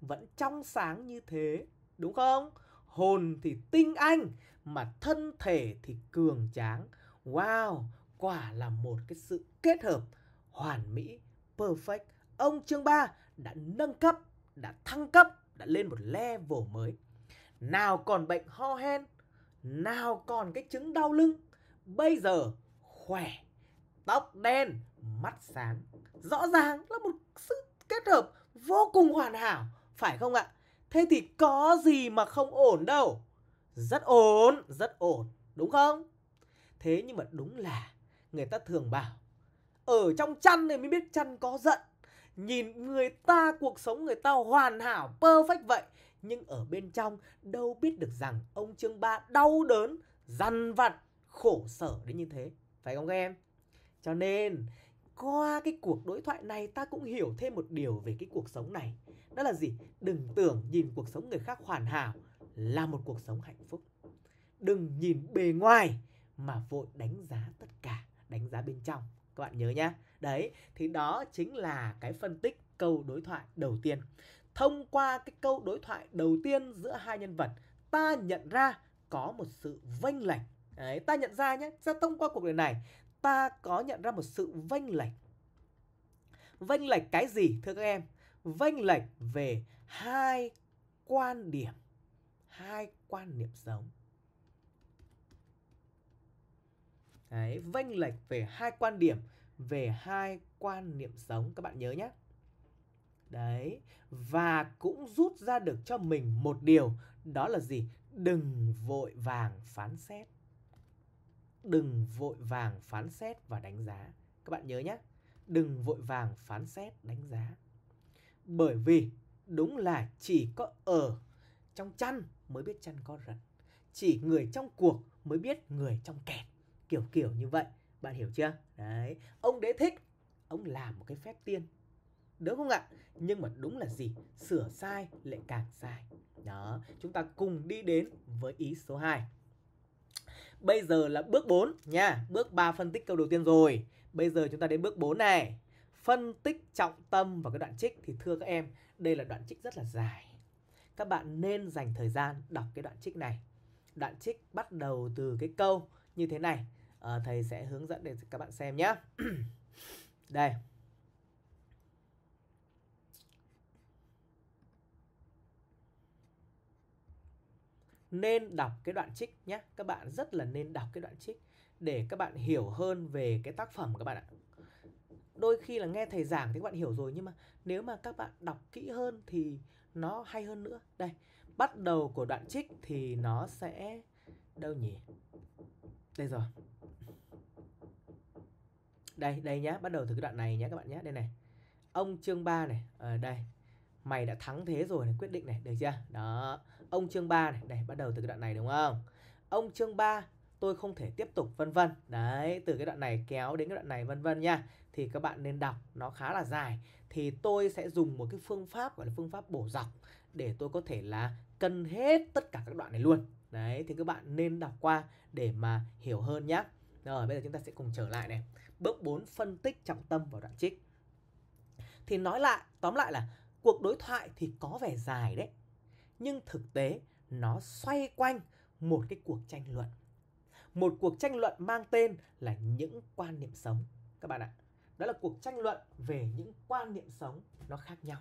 vẫn trong sáng như thế, đúng không? Hồn thì tinh anh mà thân thể thì cường tráng. Wow, quả là một cái sự kết hợp hoàn mỹ, perfect. Ông chương ba đã nâng cấp, đã thăng cấp, đã lên một level mới nào còn bệnh ho hen, nào còn cái chứng đau lưng. Bây giờ khỏe, tóc đen, mắt sáng. Rõ ràng là một sự kết hợp vô cùng hoàn hảo, phải không ạ? Thế thì có gì mà không ổn đâu. Rất ổn, rất ổn, đúng không? Thế nhưng mà đúng là người ta thường bảo ở trong chăn này mới biết chăn có giận nhìn người ta cuộc sống người ta hoàn hảo perfect vậy nhưng ở bên trong đâu biết được rằng ông Trương Ba đau đớn, dằn vặt, khổ sở đến như thế. Phải không các em? Cho nên qua cái cuộc đối thoại này ta cũng hiểu thêm một điều về cái cuộc sống này. Đó là gì? Đừng tưởng nhìn cuộc sống người khác hoàn hảo là một cuộc sống hạnh phúc. Đừng nhìn bề ngoài mà vội đánh giá tất cả, đánh giá bên trong. Các bạn nhớ nhá. Đấy, thì đó chính là cái phân tích câu đối thoại đầu tiên thông qua cái câu đối thoại đầu tiên giữa hai nhân vật ta nhận ra có một sự vênh lệch Đấy, ta nhận ra nhé ra thông qua cuộc đời này ta có nhận ra một sự vênh lệch vênh lệch cái gì thưa các em vênh lệch về hai quan điểm hai quan niệm sống Đấy, vênh lệch về hai quan điểm về hai quan niệm sống các bạn nhớ nhé Đấy, và cũng rút ra được cho mình một điều, đó là gì? Đừng vội vàng phán xét. Đừng vội vàng phán xét và đánh giá. Các bạn nhớ nhé, đừng vội vàng phán xét, đánh giá. Bởi vì đúng là chỉ có ở trong chăn mới biết chăn có rận Chỉ người trong cuộc mới biết người trong kẹt. Kiểu kiểu như vậy, bạn hiểu chưa? Đấy, ông đế thích, ông làm một cái phép tiên đúng không ạ nhưng mà đúng là gì sửa sai lại càng sai đó chúng ta cùng đi đến với ý số 2 Bây giờ là bước 4 nha, bước 3 phân tích câu đầu tiên rồi. Bây giờ chúng ta đến bước 4 này. Phân tích trọng tâm và cái đoạn trích thì thưa các em, đây là đoạn trích rất là dài. Các bạn nên dành thời gian đọc cái đoạn trích này. Đoạn trích bắt đầu từ cái câu như thế này. À, thầy sẽ hướng dẫn để các bạn xem nhé. [CLEARS THROAT] đây. nên đọc cái đoạn trích nhé các bạn rất là nên đọc cái đoạn trích để các bạn hiểu hơn về cái tác phẩm các bạn ạ đôi khi là nghe thầy giảng thì các bạn hiểu rồi nhưng mà nếu mà các bạn đọc kỹ hơn thì nó hay hơn nữa đây bắt đầu của đoạn trích thì nó sẽ đâu nhỉ đây rồi đây đây nhá bắt đầu từ cái đoạn này nhé các bạn nhé đây này ông chương 3 này ở ờ, à, đây mày đã thắng thế rồi này quyết định này được chưa đó ông chương 3 này đây bắt đầu từ cái đoạn này đúng không ông chương 3 tôi không thể tiếp tục vân vân đấy từ cái đoạn này kéo đến cái đoạn này vân vân nha thì các bạn nên đọc nó khá là dài thì tôi sẽ dùng một cái phương pháp gọi là phương pháp bổ dọc để tôi có thể là cân hết tất cả các đoạn này luôn đấy thì các bạn nên đọc qua để mà hiểu hơn nhé rồi bây giờ chúng ta sẽ cùng trở lại này bước 4 phân tích trọng tâm vào đoạn trích thì nói lại tóm lại là cuộc đối thoại thì có vẻ dài đấy nhưng thực tế nó xoay quanh một cái cuộc tranh luận một cuộc tranh luận mang tên là những quan niệm sống các bạn ạ đó là cuộc tranh luận về những quan niệm sống nó khác nhau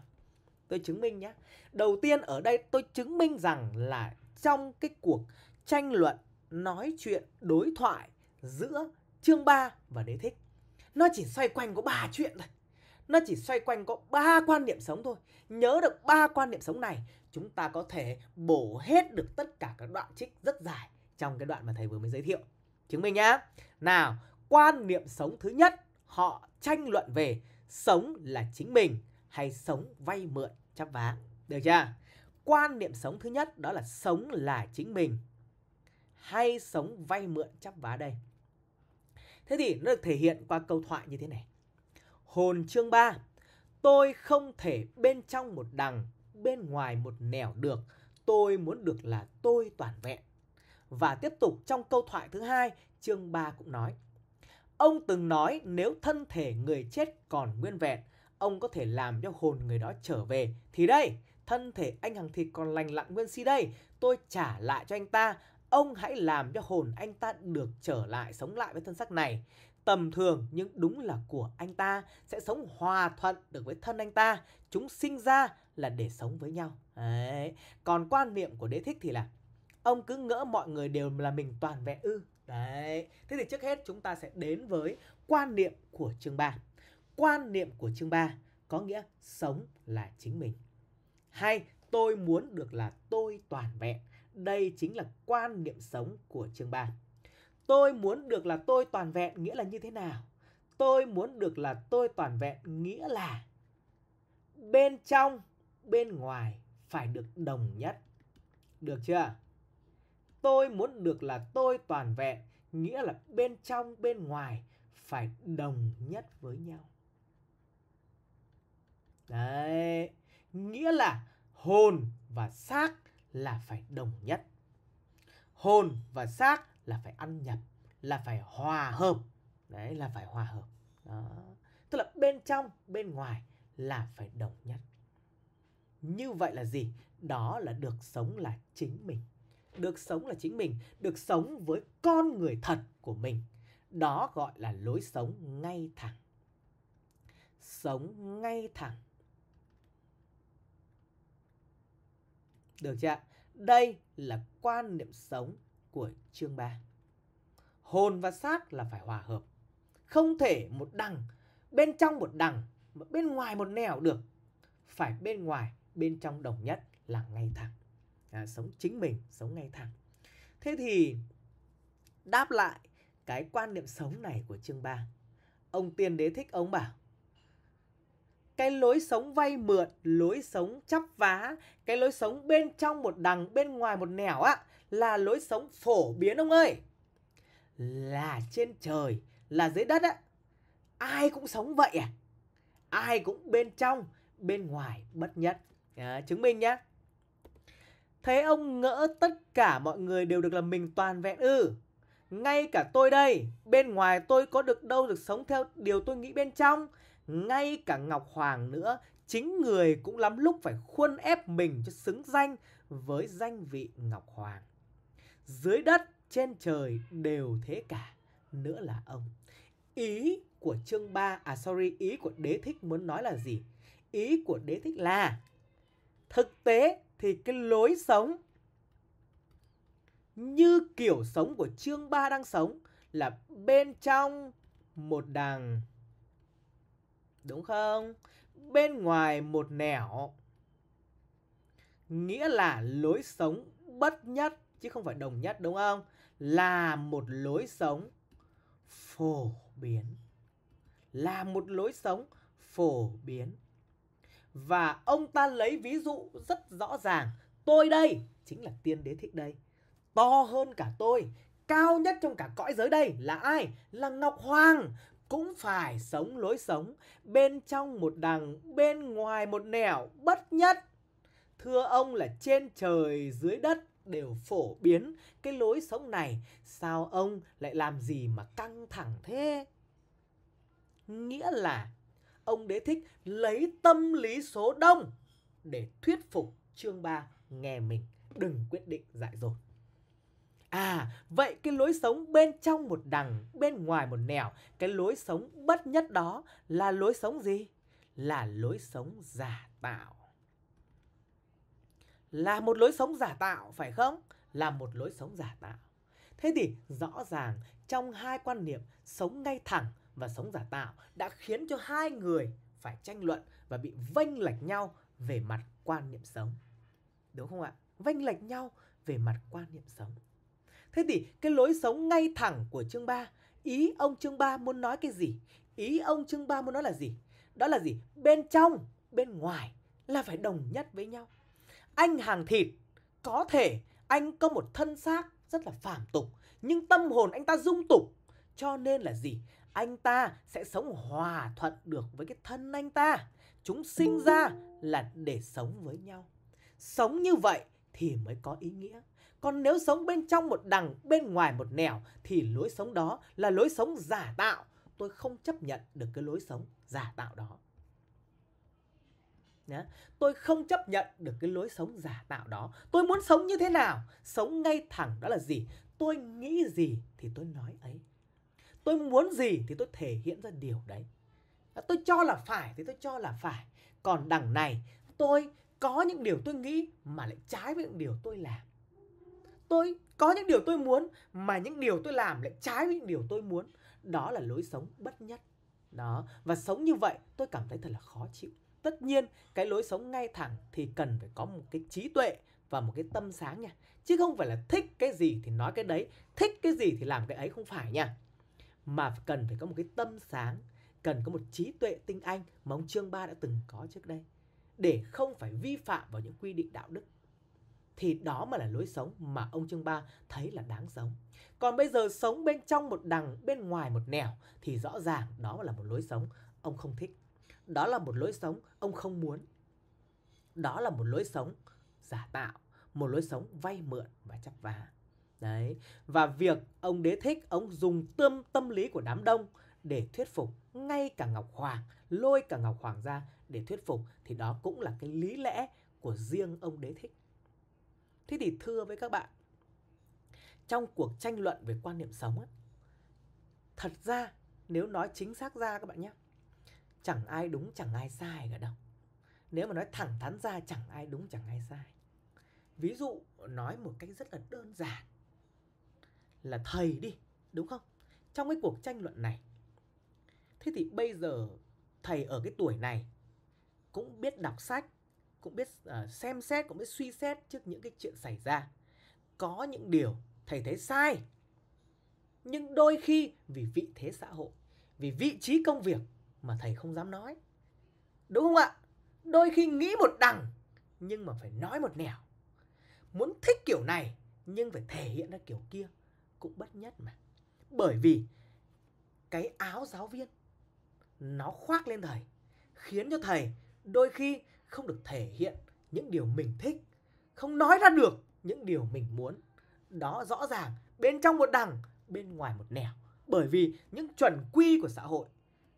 tôi chứng minh nhé đầu tiên ở đây tôi chứng minh rằng là trong cái cuộc tranh luận nói chuyện đối thoại giữa chương 3 và đế thích nó chỉ xoay quanh có ba chuyện thôi nó chỉ xoay quanh có ba quan niệm sống thôi nhớ được ba quan niệm sống này chúng ta có thể bổ hết được tất cả các đoạn trích rất dài trong cái đoạn mà thầy vừa mới giới thiệu chứng minh nhá nào quan niệm sống thứ nhất họ tranh luận về sống là chính mình hay sống vay mượn chắp vá được chưa quan niệm sống thứ nhất đó là sống là chính mình hay sống vay mượn chắp vá đây thế thì nó được thể hiện qua câu thoại như thế này Hồn chương 3 Tôi không thể bên trong một đằng, bên ngoài một nẻo được. Tôi muốn được là tôi toàn vẹn. Và tiếp tục trong câu thoại thứ hai, chương 3 cũng nói. Ông từng nói nếu thân thể người chết còn nguyên vẹn, ông có thể làm cho hồn người đó trở về. Thì đây, thân thể anh hàng thịt còn lành lặn nguyên si đây, tôi trả lại cho anh ta. Ông hãy làm cho hồn anh ta được trở lại sống lại với thân xác này tầm thường nhưng đúng là của anh ta sẽ sống hòa thuận được với thân anh ta chúng sinh ra là để sống với nhau đấy còn quan niệm của đế thích thì là ông cứ ngỡ mọi người đều là mình toàn vẹn ư đấy thế thì trước hết chúng ta sẽ đến với quan niệm của chương 3 quan niệm của chương 3 có nghĩa sống là chính mình hay tôi muốn được là tôi toàn vẹn đây chính là quan niệm sống của chương 3 tôi muốn được là tôi toàn vẹn nghĩa là như thế nào tôi muốn được là tôi toàn vẹn nghĩa là bên trong bên ngoài phải được đồng nhất được chưa tôi muốn được là tôi toàn vẹn nghĩa là bên trong bên ngoài phải đồng nhất với nhau đấy nghĩa là hồn và xác là phải đồng nhất hồn và xác là phải ăn nhập là phải hòa hợp đấy là phải hòa hợp đó tức là bên trong bên ngoài là phải đồng nhất như vậy là gì đó là được sống là chính mình được sống là chính mình được sống với con người thật của mình đó gọi là lối sống ngay thẳng sống ngay thẳng được chưa đây là quan niệm sống của chương 3. Hồn và xác là phải hòa hợp. Không thể một đằng, bên trong một đằng, bên ngoài một nẻo được. Phải bên ngoài, bên trong đồng nhất là ngay thẳng. À, sống chính mình, sống ngay thẳng. Thế thì đáp lại cái quan niệm sống này của chương 3. Ông tiên đế thích ông bảo cái lối sống vay mượn, lối sống chấp vá, cái lối sống bên trong một đằng, bên ngoài một nẻo á là lối sống phổ biến ông ơi. Là trên trời, là dưới đất á, ai cũng sống vậy à? Ai cũng bên trong, bên ngoài bất nhất. À, chứng minh nhá. Thế ông ngỡ tất cả mọi người đều được là mình toàn vẹn ư? Ngay cả tôi đây, bên ngoài tôi có được đâu được sống theo điều tôi nghĩ bên trong. Ngay cả Ngọc Hoàng nữa, chính người cũng lắm lúc phải khuôn ép mình cho xứng danh với danh vị Ngọc Hoàng dưới đất trên trời đều thế cả nữa là ông ý của chương 3 à sorry ý của đế thích muốn nói là gì ý của đế thích là thực tế thì cái lối sống như kiểu sống của chương 3 đang sống là bên trong một đằng đúng không bên ngoài một nẻo nghĩa là lối sống bất nhất chứ không phải đồng nhất đúng không? Là một lối sống phổ biến. Là một lối sống phổ biến. Và ông ta lấy ví dụ rất rõ ràng, tôi đây chính là tiên đế thích đây. To hơn cả tôi, cao nhất trong cả cõi giới đây là ai? Là Ngọc Hoàng, cũng phải sống lối sống bên trong một đằng bên ngoài một nẻo bất nhất thưa ông là trên trời dưới đất đều phổ biến cái lối sống này sao ông lại làm gì mà căng thẳng thế nghĩa là ông đế thích lấy tâm lý số đông để thuyết phục chương ba nghe mình đừng quyết định dại dột À, vậy cái lối sống bên trong một đằng, bên ngoài một nẻo, cái lối sống bất nhất đó là lối sống gì? Là lối sống giả tạo là một lối sống giả tạo phải không? Là một lối sống giả tạo. Thế thì rõ ràng trong hai quan niệm sống ngay thẳng và sống giả tạo đã khiến cho hai người phải tranh luận và bị vênh lệch nhau về mặt quan niệm sống. Đúng không ạ? Vênh lệch nhau về mặt quan niệm sống. Thế thì cái lối sống ngay thẳng của chương 3, ý ông chương 3 muốn nói cái gì? Ý ông chương 3 muốn nói là gì? Đó là gì? Bên trong, bên ngoài là phải đồng nhất với nhau anh hàng thịt có thể anh có một thân xác rất là phàm tục nhưng tâm hồn anh ta dung tục cho nên là gì anh ta sẽ sống hòa thuận được với cái thân anh ta chúng sinh ra là để sống với nhau sống như vậy thì mới có ý nghĩa còn nếu sống bên trong một đằng bên ngoài một nẻo thì lối sống đó là lối sống giả tạo tôi không chấp nhận được cái lối sống giả tạo đó Nhá. Tôi không chấp nhận được cái lối sống giả tạo đó. Tôi muốn sống như thế nào? Sống ngay thẳng đó là gì? Tôi nghĩ gì thì tôi nói ấy. Tôi muốn gì thì tôi thể hiện ra điều đấy. Tôi cho là phải thì tôi cho là phải. Còn đằng này, tôi có những điều tôi nghĩ mà lại trái với những điều tôi làm. Tôi có những điều tôi muốn mà những điều tôi làm lại trái với những điều tôi muốn. Đó là lối sống bất nhất. Đó, và sống như vậy tôi cảm thấy thật là khó chịu tất nhiên cái lối sống ngay thẳng thì cần phải có một cái trí tuệ và một cái tâm sáng nha chứ không phải là thích cái gì thì nói cái đấy thích cái gì thì làm cái ấy không phải nha mà cần phải có một cái tâm sáng cần có một trí tuệ tinh anh mà ông trương ba đã từng có trước đây để không phải vi phạm vào những quy định đạo đức thì đó mà là lối sống mà ông trương ba thấy là đáng sống còn bây giờ sống bên trong một đằng bên ngoài một nẻo thì rõ ràng đó là một lối sống ông không thích đó là một lối sống ông không muốn. Đó là một lối sống giả tạo, một lối sống vay mượn và chấp vá. Đấy, và việc ông đế thích ông dùng tâm tâm lý của đám đông để thuyết phục ngay cả Ngọc Hoàng, lôi cả Ngọc Hoàng ra để thuyết phục thì đó cũng là cái lý lẽ của riêng ông đế thích. Thế thì thưa với các bạn, trong cuộc tranh luận về quan niệm sống ấy, thật ra nếu nói chính xác ra các bạn nhé, chẳng ai đúng chẳng ai sai cả đâu nếu mà nói thẳng thắn ra chẳng ai đúng chẳng ai sai ví dụ nói một cách rất là đơn giản là thầy đi đúng không trong cái cuộc tranh luận này thế thì bây giờ thầy ở cái tuổi này cũng biết đọc sách cũng biết uh, xem xét cũng biết suy xét trước những cái chuyện xảy ra có những điều thầy thấy sai nhưng đôi khi vì vị thế xã hội vì vị trí công việc mà thầy không dám nói. Đúng không ạ? Đôi khi nghĩ một đằng nhưng mà phải nói một nẻo. Muốn thích kiểu này nhưng phải thể hiện ra kiểu kia cũng bất nhất mà. Bởi vì cái áo giáo viên nó khoác lên thầy khiến cho thầy đôi khi không được thể hiện những điều mình thích, không nói ra được những điều mình muốn. Đó rõ ràng bên trong một đằng, bên ngoài một nẻo. Bởi vì những chuẩn quy của xã hội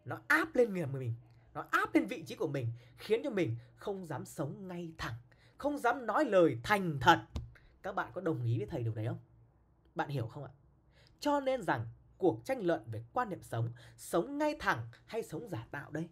nó áp lên người mình nó áp lên vị trí của mình khiến cho mình không dám sống ngay thẳng không dám nói lời thành thật các bạn có đồng ý với thầy điều đấy không bạn hiểu không ạ cho nên rằng cuộc tranh luận về quan niệm sống sống ngay thẳng hay sống giả tạo đây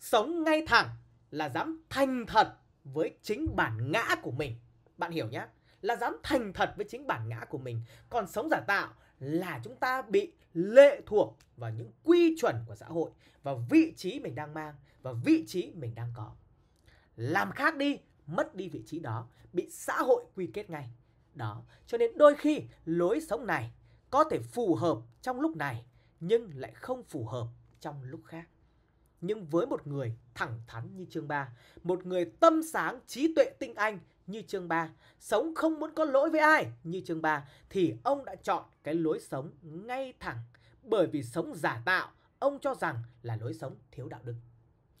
sống ngay thẳng là dám thành thật với chính bản ngã của mình bạn hiểu nhá là dám thành thật với chính bản ngã của mình còn sống giả tạo là chúng ta bị lệ thuộc vào những quy chuẩn của xã hội và vị trí mình đang mang và vị trí mình đang có làm khác đi mất đi vị trí đó bị xã hội quy kết ngay đó cho nên đôi khi lối sống này có thể phù hợp trong lúc này nhưng lại không phù hợp trong lúc khác nhưng với một người thẳng thắn như chương 3, một người tâm sáng trí tuệ tinh anh như chương 3, sống không muốn có lỗi với ai như chương 3 thì ông đã chọn cái lối sống ngay thẳng bởi vì sống giả tạo ông cho rằng là lối sống thiếu đạo đức.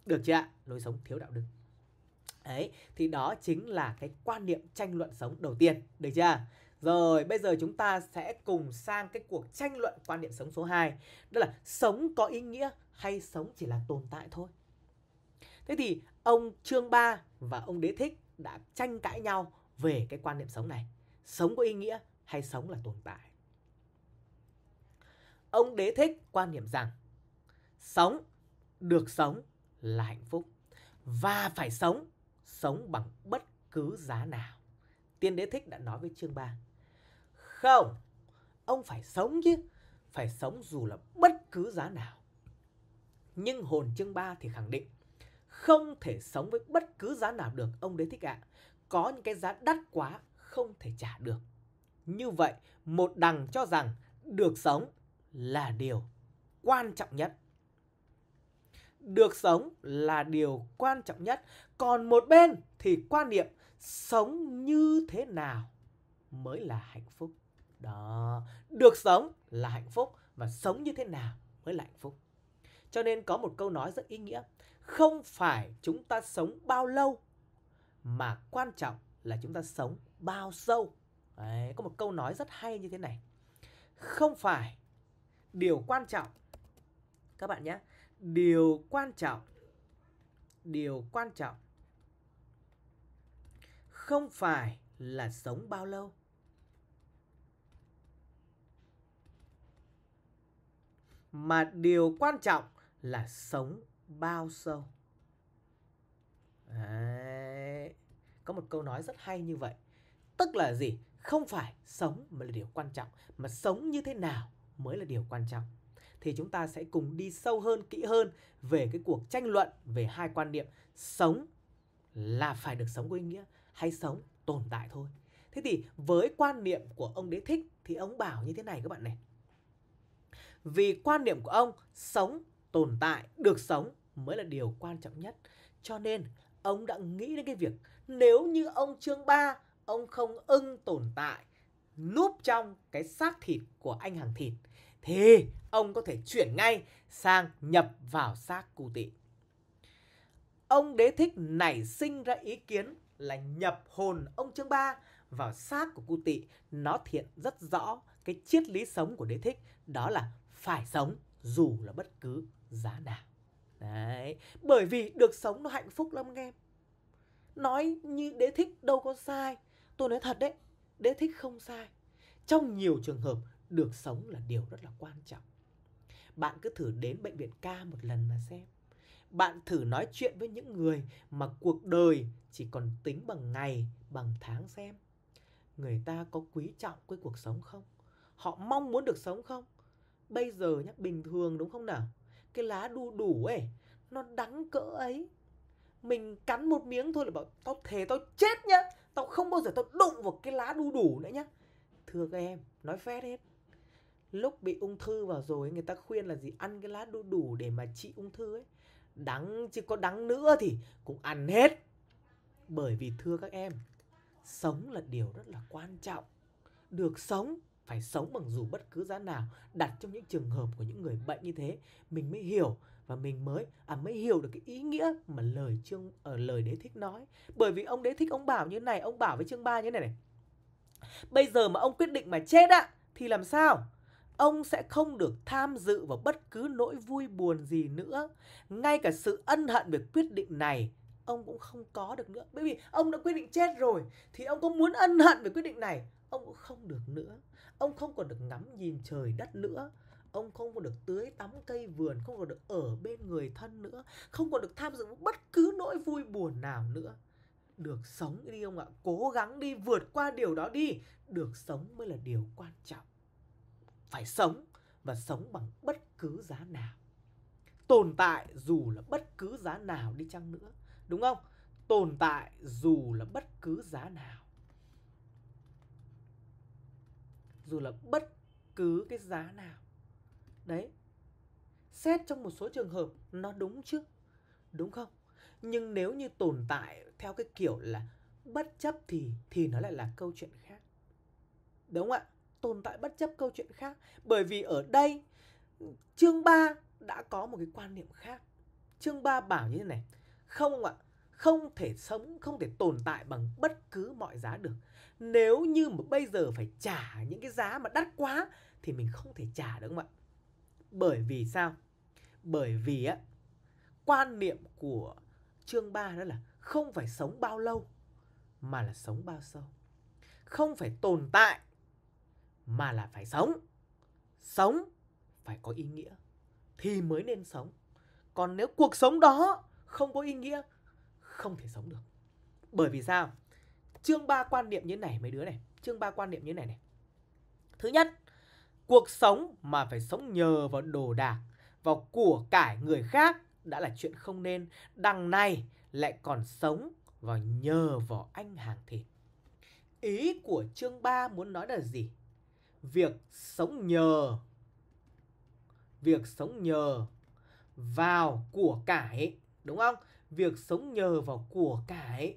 Được chưa ạ? Lối sống thiếu đạo đức. Đấy, thì đó chính là cái quan niệm tranh luận sống đầu tiên, được chưa? Rồi, bây giờ chúng ta sẽ cùng sang cái cuộc tranh luận quan niệm sống số 2. Đó là sống có ý nghĩa hay sống chỉ là tồn tại thôi. Thế thì ông Trương Ba và ông Đế Thích đã tranh cãi nhau về cái quan niệm sống này. Sống có ý nghĩa hay sống là tồn tại. Ông Đế Thích quan niệm rằng sống, được sống là hạnh phúc và phải sống, sống bằng bất cứ giá nào. Tiên Đế Thích đã nói với chương ba, Không, ông phải sống chứ, phải sống dù là bất cứ giá nào. Nhưng hồn chương ba thì khẳng định không thể sống với bất cứ giá nào được ông đấy thích ạ có những cái giá đắt quá không thể trả được như vậy một đằng cho rằng được sống là điều quan trọng nhất được sống là điều quan trọng nhất còn một bên thì quan niệm sống như thế nào mới là hạnh phúc đó được sống là hạnh phúc mà sống như thế nào mới là hạnh phúc cho nên có một câu nói rất ý nghĩa không phải chúng ta sống bao lâu mà quan trọng là chúng ta sống bao sâu. Đấy, có một câu nói rất hay như thế này. Không phải điều quan trọng các bạn nhé, điều quan trọng điều quan trọng không phải là sống bao lâu mà điều quan trọng là sống bao sâu Đấy. có một câu nói rất hay như vậy tức là gì không phải sống mới là điều quan trọng mà sống như thế nào mới là điều quan trọng thì chúng ta sẽ cùng đi sâu hơn kỹ hơn về cái cuộc tranh luận về hai quan niệm sống là phải được sống có ý nghĩa hay sống tồn tại thôi thế thì với quan niệm của ông đế thích thì ông bảo như thế này các bạn này vì quan niệm của ông sống tồn tại được sống mới là điều quan trọng nhất. Cho nên, ông đã nghĩ đến cái việc nếu như ông chương 3, ông không ưng tồn tại núp trong cái xác thịt của anh hàng thịt thì ông có thể chuyển ngay sang nhập vào xác cụ tị. Ông đế thích nảy sinh ra ý kiến là nhập hồn ông chương ba vào xác của cụ tị nó thiện rất rõ cái triết lý sống của đế thích đó là phải sống dù là bất cứ giá nào. Đấy, bởi vì được sống nó hạnh phúc lắm anh em. Nói như đế thích đâu có sai. Tôi nói thật đấy, đế thích không sai. Trong nhiều trường hợp, được sống là điều rất là quan trọng. Bạn cứ thử đến bệnh viện ca một lần mà xem. Bạn thử nói chuyện với những người mà cuộc đời chỉ còn tính bằng ngày, bằng tháng xem. Người ta có quý trọng cái cuộc sống không? Họ mong muốn được sống không? Bây giờ nhá, bình thường đúng không nào? cái lá đu đủ ấy nó đắng cỡ ấy mình cắn một miếng thôi là bảo tao thề tao chết nhá tao không bao giờ tao đụng vào cái lá đu đủ nữa nhá thưa các em nói phét hết lúc bị ung thư vào rồi người ta khuyên là gì ăn cái lá đu đủ để mà trị ung thư ấy đắng chứ có đắng nữa thì cũng ăn hết bởi vì thưa các em sống là điều rất là quan trọng được sống phải sống bằng dù bất cứ giá nào đặt trong những trường hợp của những người bệnh như thế mình mới hiểu và mình mới à mới hiểu được cái ý nghĩa mà lời chương ở ờ, lời đế thích nói bởi vì ông đế thích ông bảo như thế này ông bảo với chương ba như này này bây giờ mà ông quyết định mà chết á thì làm sao ông sẽ không được tham dự vào bất cứ nỗi vui buồn gì nữa ngay cả sự ân hận về quyết định này ông cũng không có được nữa bởi vì ông đã quyết định chết rồi thì ông có muốn ân hận về quyết định này ông cũng không được nữa ông không còn được ngắm nhìn trời đất nữa ông không còn được tưới tắm cây vườn không còn được ở bên người thân nữa không còn được tham dự bất cứ nỗi vui buồn nào nữa được sống đi ông ạ cố gắng đi vượt qua điều đó đi được sống mới là điều quan trọng phải sống và sống bằng bất cứ giá nào tồn tại dù là bất cứ giá nào đi chăng nữa đúng không tồn tại dù là bất cứ giá nào dù là bất cứ cái giá nào đấy xét trong một số trường hợp nó đúng chứ đúng không nhưng nếu như tồn tại theo cái kiểu là bất chấp thì thì nó lại là câu chuyện khác đúng không ạ tồn tại bất chấp câu chuyện khác bởi vì ở đây chương 3 đã có một cái quan niệm khác chương 3 bảo như thế này không ạ không thể sống không thể tồn tại bằng bất cứ mọi giá được nếu như mà bây giờ phải trả những cái giá mà đắt quá thì mình không thể trả được không ạ? Bởi vì sao? Bởi vì á quan niệm của chương 3 đó là không phải sống bao lâu mà là sống bao sâu. Không phải tồn tại mà là phải sống. Sống phải có ý nghĩa thì mới nên sống. Còn nếu cuộc sống đó không có ý nghĩa không thể sống được. Bởi vì sao? chương ba quan niệm như này mấy đứa này chương ba quan niệm như này này thứ nhất cuộc sống mà phải sống nhờ vào đồ đạc vào của cải người khác đã là chuyện không nên đằng này lại còn sống và nhờ vào anh hàng thịt ý của chương ba muốn nói là gì việc sống nhờ việc sống nhờ vào của cải đúng không việc sống nhờ vào của cải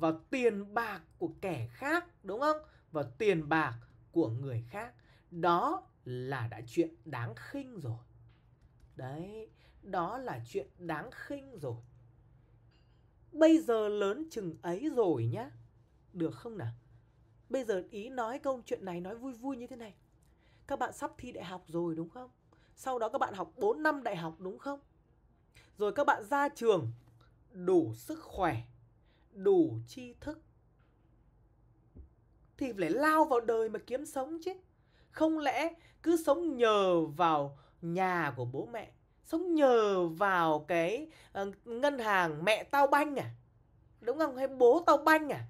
và tiền bạc của kẻ khác đúng không và tiền bạc của người khác đó là đã chuyện đáng khinh rồi đấy đó là chuyện đáng khinh rồi bây giờ lớn chừng ấy rồi nhá được không nào bây giờ ý nói câu chuyện này nói vui vui như thế này các bạn sắp thi đại học rồi đúng không sau đó các bạn học 4 năm đại học đúng không rồi các bạn ra trường đủ sức khỏe đủ tri thức thì phải lao vào đời mà kiếm sống chứ không lẽ cứ sống nhờ vào nhà của bố mẹ sống nhờ vào cái ờ, ngân hàng mẹ tao banh à đúng không hay bố tao banh à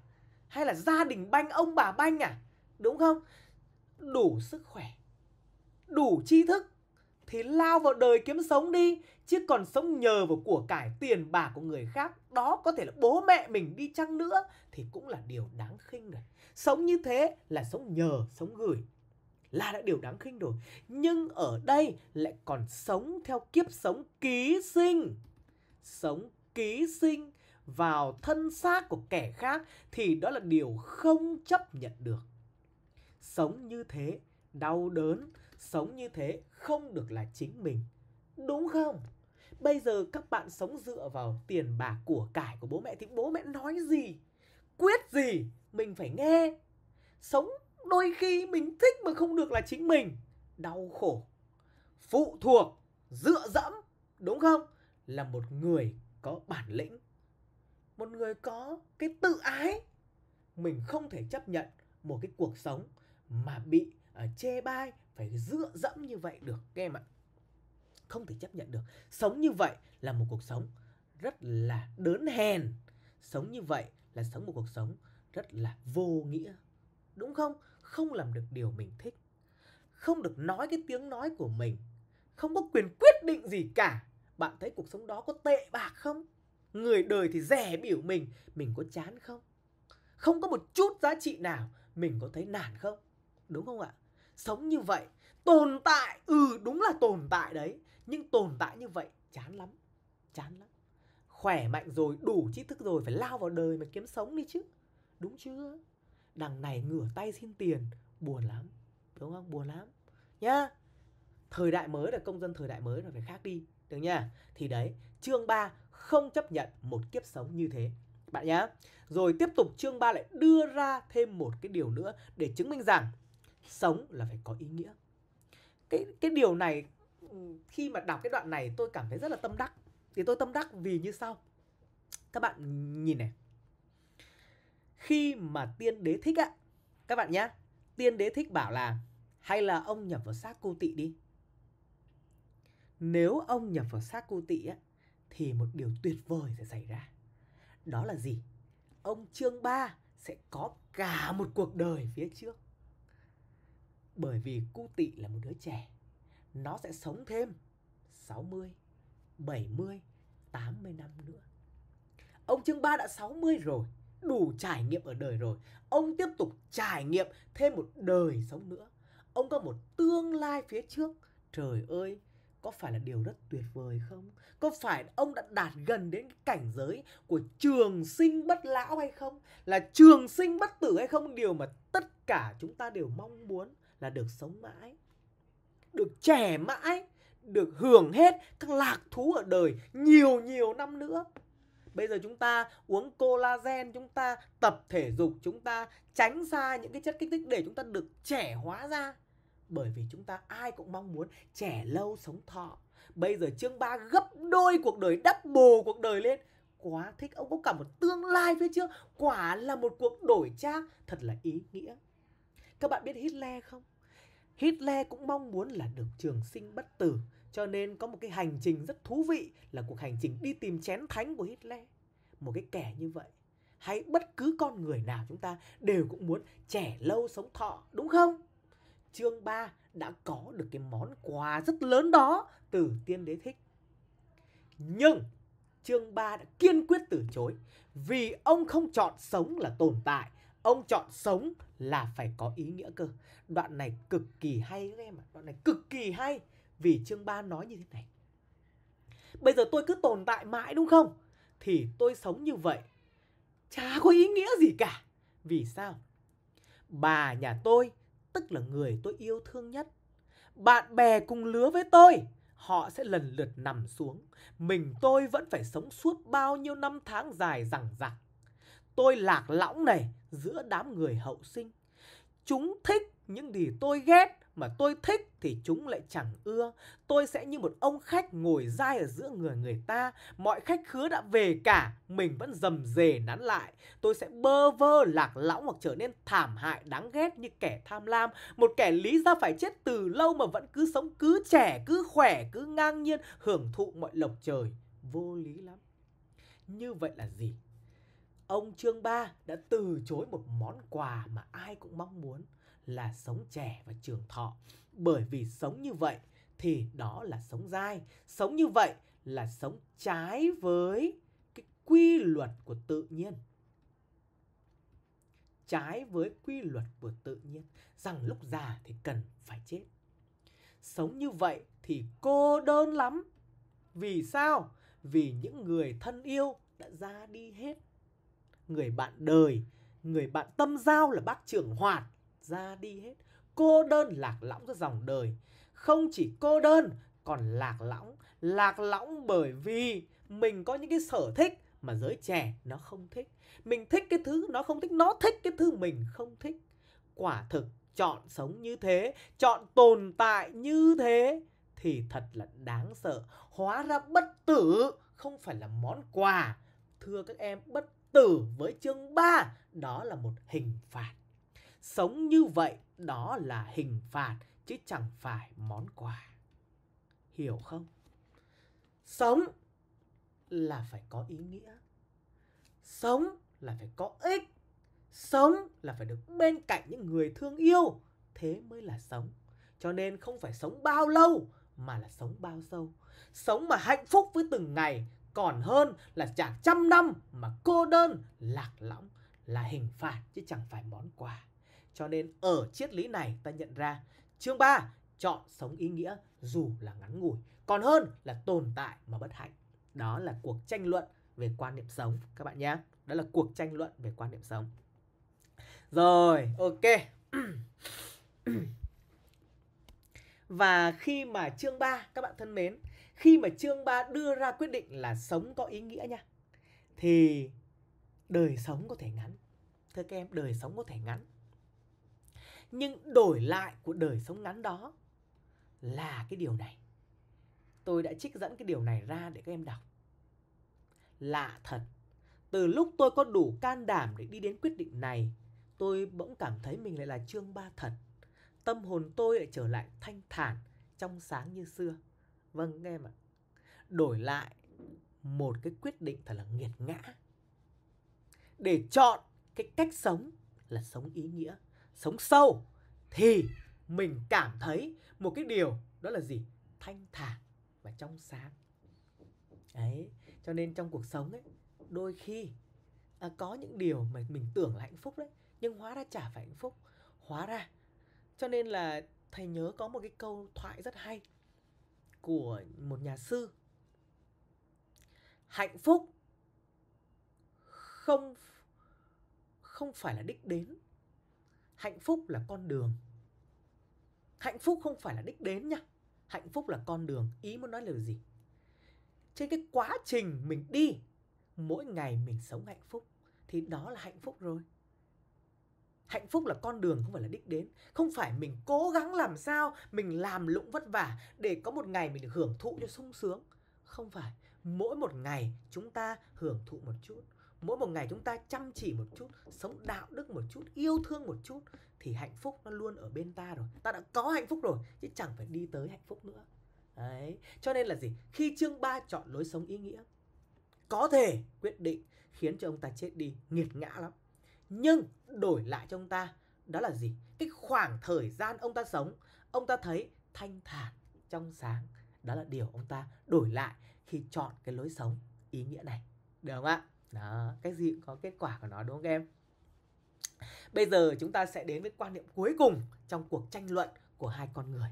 hay là gia đình banh ông bà banh à đúng không đủ sức khỏe đủ tri thức thì lao vào đời kiếm sống đi chứ còn sống nhờ vào của cải tiền bạc của người khác đó có thể là bố mẹ mình đi chăng nữa thì cũng là điều đáng khinh rồi sống như thế là sống nhờ sống gửi là đã điều đáng khinh rồi nhưng ở đây lại còn sống theo kiếp sống ký sinh sống ký sinh vào thân xác của kẻ khác thì đó là điều không chấp nhận được sống như thế đau đớn sống như thế không được là chính mình đúng không bây giờ các bạn sống dựa vào tiền bạc của cải của bố mẹ thì bố mẹ nói gì quyết gì mình phải nghe sống đôi khi mình thích mà không được là chính mình đau khổ phụ thuộc dựa dẫm đúng không là một người có bản lĩnh một người có cái tự ái mình không thể chấp nhận một cái cuộc sống mà bị uh, chê bai phải dựa dẫm như vậy được các em ạ không thể chấp nhận được sống như vậy là một cuộc sống rất là đớn hèn sống như vậy là sống một cuộc sống rất là vô nghĩa đúng không không làm được điều mình thích không được nói cái tiếng nói của mình không có quyền quyết định gì cả bạn thấy cuộc sống đó có tệ bạc không người đời thì rẻ biểu mình mình có chán không không có một chút giá trị nào mình có thấy nản không đúng không ạ sống như vậy tồn tại ừ đúng là tồn tại đấy nhưng tồn tại như vậy chán lắm chán lắm khỏe mạnh rồi đủ trí thức rồi phải lao vào đời mà kiếm sống đi chứ đúng chưa đằng này ngửa tay xin tiền buồn lắm đúng không buồn lắm nhá thời đại mới là công dân thời đại mới là phải khác đi được nha thì đấy chương 3 không chấp nhận một kiếp sống như thế bạn nhá rồi tiếp tục chương 3 lại đưa ra thêm một cái điều nữa để chứng minh rằng sống là phải có ý nghĩa cái cái điều này khi mà đọc cái đoạn này tôi cảm thấy rất là tâm đắc thì tôi tâm đắc vì như sau các bạn nhìn này khi mà tiên đế thích ạ các bạn nhá tiên đế thích bảo là hay là ông nhập vào xác cô tị đi nếu ông nhập vào xác cô tị á thì một điều tuyệt vời sẽ xảy ra đó là gì ông trương ba sẽ có cả một cuộc đời phía trước bởi vì cu tị là một đứa trẻ nó sẽ sống thêm 60, 70, 80 năm nữa. Ông Trương Ba đã 60 rồi, đủ trải nghiệm ở đời rồi. Ông tiếp tục trải nghiệm thêm một đời sống nữa. Ông có một tương lai phía trước. Trời ơi, có phải là điều rất tuyệt vời không? Có phải ông đã đạt gần đến cái cảnh giới của trường sinh bất lão hay không? Là trường sinh bất tử hay không? Điều mà tất cả chúng ta đều mong muốn là được sống mãi được trẻ mãi được hưởng hết các lạc thú ở đời nhiều nhiều năm nữa bây giờ chúng ta uống collagen chúng ta tập thể dục chúng ta tránh xa những cái chất kích thích để chúng ta được trẻ hóa ra bởi vì chúng ta ai cũng mong muốn trẻ lâu sống thọ bây giờ chương ba gấp đôi cuộc đời đắp bồ cuộc đời lên quá thích ông có cả một tương lai phía trước quả là một cuộc đổi trang thật là ý nghĩa các bạn biết Hitler không Hitler cũng mong muốn là được trường sinh bất tử, cho nên có một cái hành trình rất thú vị là cuộc hành trình đi tìm chén thánh của Hitler. Một cái kẻ như vậy, hay bất cứ con người nào chúng ta đều cũng muốn trẻ lâu sống thọ, đúng không? Chương 3 đã có được cái món quà rất lớn đó từ tiên đế thích. Nhưng chương 3 đã kiên quyết từ chối vì ông không chọn sống là tồn tại ông chọn sống là phải có ý nghĩa cơ. Đoạn này cực kỳ hay các em ạ, đoạn này cực kỳ hay vì chương 3 nói như thế này. Bây giờ tôi cứ tồn tại mãi đúng không? Thì tôi sống như vậy chả có ý nghĩa gì cả. Vì sao? Bà nhà tôi, tức là người tôi yêu thương nhất, bạn bè cùng lứa với tôi, họ sẽ lần lượt nằm xuống. Mình tôi vẫn phải sống suốt bao nhiêu năm tháng dài rằng rạc tôi lạc lõng này giữa đám người hậu sinh. Chúng thích những gì tôi ghét mà tôi thích thì chúng lại chẳng ưa. Tôi sẽ như một ông khách ngồi dai ở giữa người người ta. Mọi khách khứa đã về cả, mình vẫn dầm dề nắn lại. Tôi sẽ bơ vơ, lạc lõng hoặc trở nên thảm hại, đáng ghét như kẻ tham lam. Một kẻ lý ra phải chết từ lâu mà vẫn cứ sống cứ trẻ, cứ khỏe, cứ ngang nhiên, hưởng thụ mọi lộc trời. Vô lý lắm. Như vậy là gì? ông Trương Ba đã từ chối một món quà mà ai cũng mong muốn là sống trẻ và trường thọ. Bởi vì sống như vậy thì đó là sống dai, sống như vậy là sống trái với cái quy luật của tự nhiên. Trái với quy luật của tự nhiên, rằng lúc già thì cần phải chết. Sống như vậy thì cô đơn lắm. Vì sao? Vì những người thân yêu đã ra đi hết người bạn đời, người bạn tâm giao là bác trưởng hoạt ra đi hết. Cô đơn lạc lõng giữa dòng đời. Không chỉ cô đơn còn lạc lõng, lạc lõng bởi vì mình có những cái sở thích mà giới trẻ nó không thích. Mình thích cái thứ nó không thích, nó thích cái thứ mình không thích. Quả thực chọn sống như thế, chọn tồn tại như thế thì thật là đáng sợ. Hóa ra bất tử không phải là món quà. Thưa các em, bất tử với chương 3 đó là một hình phạt. Sống như vậy đó là hình phạt chứ chẳng phải món quà. Hiểu không? Sống là phải có ý nghĩa. Sống là phải có ích. Sống là phải được bên cạnh những người thương yêu, thế mới là sống. Cho nên không phải sống bao lâu mà là sống bao sâu. Sống mà hạnh phúc với từng ngày, còn hơn là trả trăm năm mà cô đơn lạc lõng là hình phạt chứ chẳng phải món quà cho nên ở triết lý này ta nhận ra chương 3 chọn sống ý nghĩa dù là ngắn ngủi còn hơn là tồn tại mà bất hạnh đó là cuộc tranh luận về quan niệm sống các bạn nhé đó là cuộc tranh luận về quan niệm sống rồi ok [CLEARS THROAT] và khi mà chương 3 các bạn thân mến khi mà chương 3 đưa ra quyết định là sống có ý nghĩa nha thì đời sống có thể ngắn thưa các em đời sống có thể ngắn nhưng đổi lại của đời sống ngắn đó là cái điều này tôi đã trích dẫn cái điều này ra để các em đọc lạ thật từ lúc tôi có đủ can đảm để đi đến quyết định này tôi bỗng cảm thấy mình lại là chương ba thật tâm hồn tôi lại trở lại thanh thản trong sáng như xưa vâng các em ạ đổi lại một cái quyết định thật là nghiệt ngã để chọn cái cách sống là sống ý nghĩa sống sâu thì mình cảm thấy một cái điều đó là gì thanh thản và trong sáng ấy cho nên trong cuộc sống ấy đôi khi à, có những điều mà mình tưởng là hạnh phúc đấy nhưng hóa ra chả phải hạnh phúc hóa ra cho nên là thầy nhớ có một cái câu thoại rất hay của một nhà sư hạnh phúc không không phải là đích đến hạnh phúc là con đường hạnh phúc không phải là đích đến nhá hạnh phúc là con đường ý muốn nói là gì trên cái quá trình mình đi mỗi ngày mình sống hạnh phúc thì đó là hạnh phúc rồi hạnh phúc là con đường không phải là đích đến không phải mình cố gắng làm sao mình làm lũng vất vả để có một ngày mình được hưởng thụ cho sung sướng không phải mỗi một ngày chúng ta hưởng thụ một chút mỗi một ngày chúng ta chăm chỉ một chút sống đạo đức một chút yêu thương một chút thì hạnh phúc nó luôn ở bên ta rồi ta đã có hạnh phúc rồi chứ chẳng phải đi tới hạnh phúc nữa đấy cho nên là gì khi chương 3 chọn lối sống ý nghĩa có thể quyết định khiến cho ông ta chết đi nghiệt ngã lắm nhưng đổi lại cho ông ta đó là gì cái khoảng thời gian ông ta sống ông ta thấy thanh thản trong sáng đó là điều ông ta đổi lại khi chọn cái lối sống ý nghĩa này được không ạ đó cái gì cũng có kết quả của nó đúng không em bây giờ chúng ta sẽ đến với quan niệm cuối cùng trong cuộc tranh luận của hai con người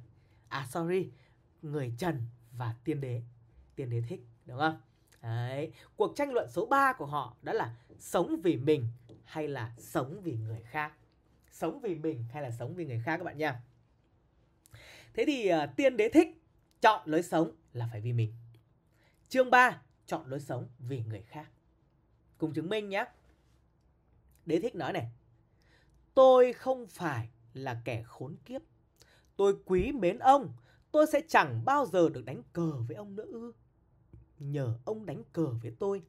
à sorry người trần và tiên đế tiên đế thích đúng không Đấy. cuộc tranh luận số 3 của họ đó là sống vì mình hay là sống vì người khác sống vì mình hay là sống vì người khác các bạn nha thế thì uh, tiên đế thích chọn lối sống là phải vì mình chương 3 chọn lối sống vì người khác cùng chứng minh nhé đế thích nói này tôi không phải là kẻ khốn kiếp tôi quý mến ông tôi sẽ chẳng bao giờ được đánh cờ với ông nữa ư nhờ ông đánh cờ với tôi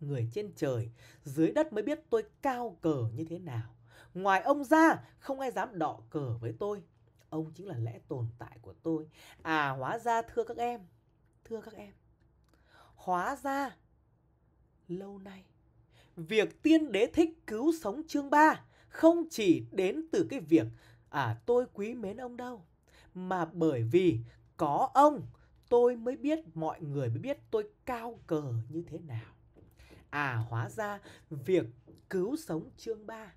người trên trời, dưới đất mới biết tôi cao cờ như thế nào. Ngoài ông ra, không ai dám đọ cờ với tôi. Ông chính là lẽ tồn tại của tôi. À hóa ra thưa các em, thưa các em. Hóa ra lâu nay việc tiên đế thích cứu sống chương ba không chỉ đến từ cái việc à tôi quý mến ông đâu mà bởi vì có ông tôi mới biết mọi người mới biết tôi cao cờ như thế nào À hóa ra việc cứu sống chương 3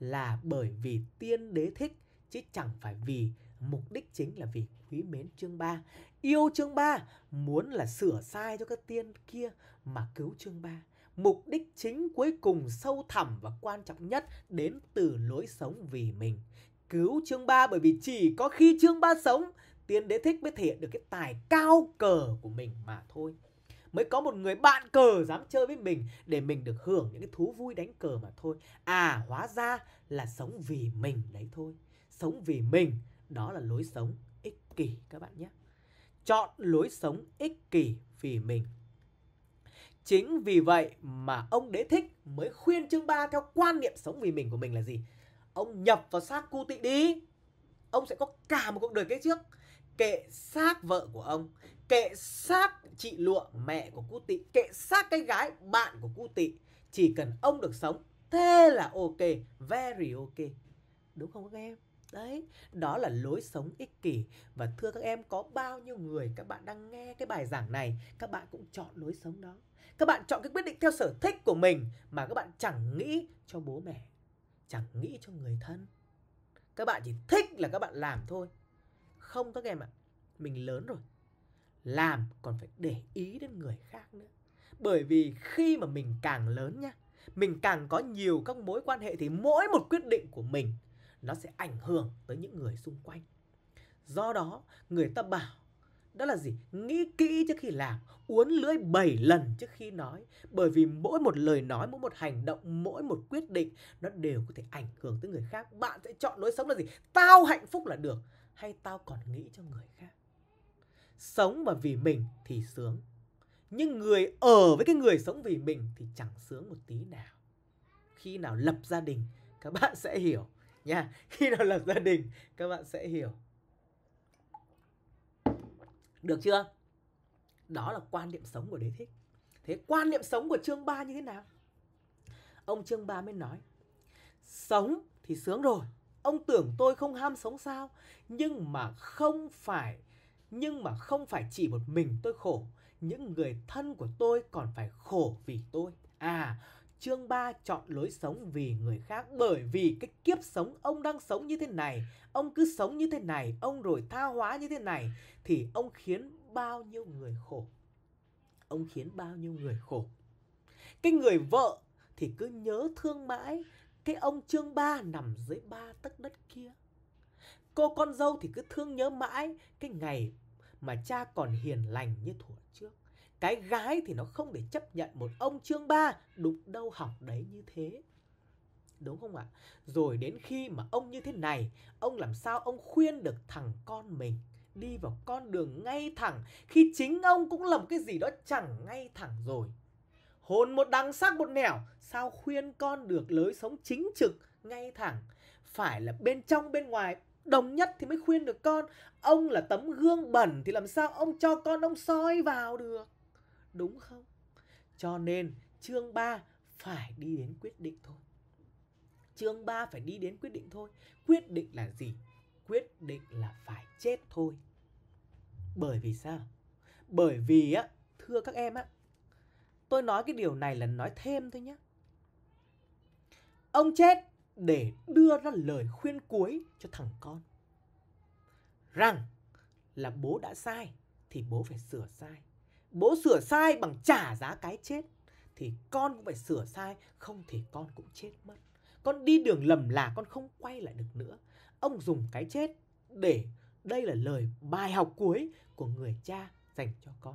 là bởi vì tiên đế thích chứ chẳng phải vì mục đích chính là vì quý mến chương 3. Yêu chương 3 muốn là sửa sai cho các tiên kia mà cứu chương 3. Mục đích chính cuối cùng sâu thẳm và quan trọng nhất đến từ lối sống vì mình. Cứu chương 3 bởi vì chỉ có khi chương 3 sống, tiên đế thích mới thể hiện được cái tài cao cờ của mình mà thôi mới có một người bạn cờ dám chơi với mình để mình được hưởng những cái thú vui đánh cờ mà thôi à hóa ra là sống vì mình đấy thôi sống vì mình đó là lối sống ích kỷ các bạn nhé chọn lối sống ích kỷ vì mình Chính vì vậy mà ông Đế Thích mới khuyên chương ba theo quan niệm sống vì mình của mình là gì? Ông nhập vào xác cu tị đi. Ông sẽ có cả một cuộc đời kế trước kệ xác vợ của ông kệ xác chị lụa mẹ của cu tị kệ xác cái gái bạn của cu tị chỉ cần ông được sống thế là ok very ok đúng không các em đấy đó là lối sống ích kỷ và thưa các em có bao nhiêu người các bạn đang nghe cái bài giảng này các bạn cũng chọn lối sống đó các bạn chọn cái quyết định theo sở thích của mình mà các bạn chẳng nghĩ cho bố mẹ chẳng nghĩ cho người thân các bạn chỉ thích là các bạn làm thôi không các em ạ. Mình lớn rồi. Làm còn phải để ý đến người khác nữa. Bởi vì khi mà mình càng lớn nhá, mình càng có nhiều các mối quan hệ thì mỗi một quyết định của mình nó sẽ ảnh hưởng tới những người xung quanh. Do đó, người ta bảo đó là gì? Nghĩ kỹ trước khi làm, uốn lưỡi bảy lần trước khi nói. Bởi vì mỗi một lời nói, mỗi một hành động, mỗi một quyết định nó đều có thể ảnh hưởng tới người khác. Bạn sẽ chọn lối sống là gì? Tao hạnh phúc là được hay tao còn nghĩ cho người khác sống mà vì mình thì sướng nhưng người ở với cái người sống vì mình thì chẳng sướng một tí nào khi nào lập gia đình các bạn sẽ hiểu nha khi nào lập gia đình các bạn sẽ hiểu được chưa đó là quan niệm sống của đế thích thế quan niệm sống của chương ba như thế nào ông chương ba mới nói sống thì sướng rồi ông tưởng tôi không ham sống sao nhưng mà không phải nhưng mà không phải chỉ một mình tôi khổ những người thân của tôi còn phải khổ vì tôi à chương 3 chọn lối sống vì người khác bởi vì cái kiếp sống ông đang sống như thế này ông cứ sống như thế này ông rồi tha hóa như thế này thì ông khiến bao nhiêu người khổ ông khiến bao nhiêu người khổ cái người vợ thì cứ nhớ thương mãi cái ông Trương Ba nằm dưới ba tấc đất kia. Cô con dâu thì cứ thương nhớ mãi cái ngày mà cha còn hiền lành như thuở trước. Cái gái thì nó không để chấp nhận một ông Trương Ba đụng đâu hỏng đấy như thế. Đúng không ạ? Rồi đến khi mà ông như thế này, ông làm sao ông khuyên được thằng con mình đi vào con đường ngay thẳng khi chính ông cũng làm cái gì đó chẳng ngay thẳng rồi hồn một đằng xác một nẻo sao khuyên con được lối sống chính trực ngay thẳng phải là bên trong bên ngoài đồng nhất thì mới khuyên được con ông là tấm gương bẩn thì làm sao ông cho con ông soi vào được đúng không cho nên chương 3 phải đi đến quyết định thôi chương 3 phải đi đến quyết định thôi quyết định là gì quyết định là phải chết thôi bởi vì sao bởi vì á thưa các em á Tôi nói cái điều này là nói thêm thôi nhé. Ông chết để đưa ra lời khuyên cuối cho thằng con. Rằng là bố đã sai thì bố phải sửa sai. Bố sửa sai bằng trả giá cái chết thì con cũng phải sửa sai, không thì con cũng chết mất. Con đi đường lầm là con không quay lại được nữa. Ông dùng cái chết để đây là lời bài học cuối của người cha dành cho con.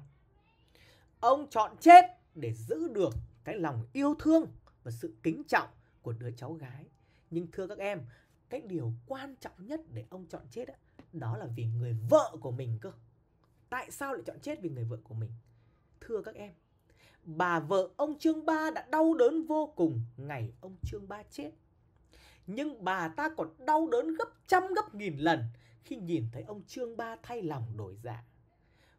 Ông chọn chết để giữ được cái lòng yêu thương và sự kính trọng của đứa cháu gái. Nhưng thưa các em, cái điều quan trọng nhất để ông chọn chết đó, đó là vì người vợ của mình cơ. Tại sao lại chọn chết vì người vợ của mình? Thưa các em, bà vợ ông Trương Ba đã đau đớn vô cùng ngày ông Trương Ba chết. Nhưng bà ta còn đau đớn gấp trăm gấp nghìn lần khi nhìn thấy ông Trương Ba thay lòng đổi dạ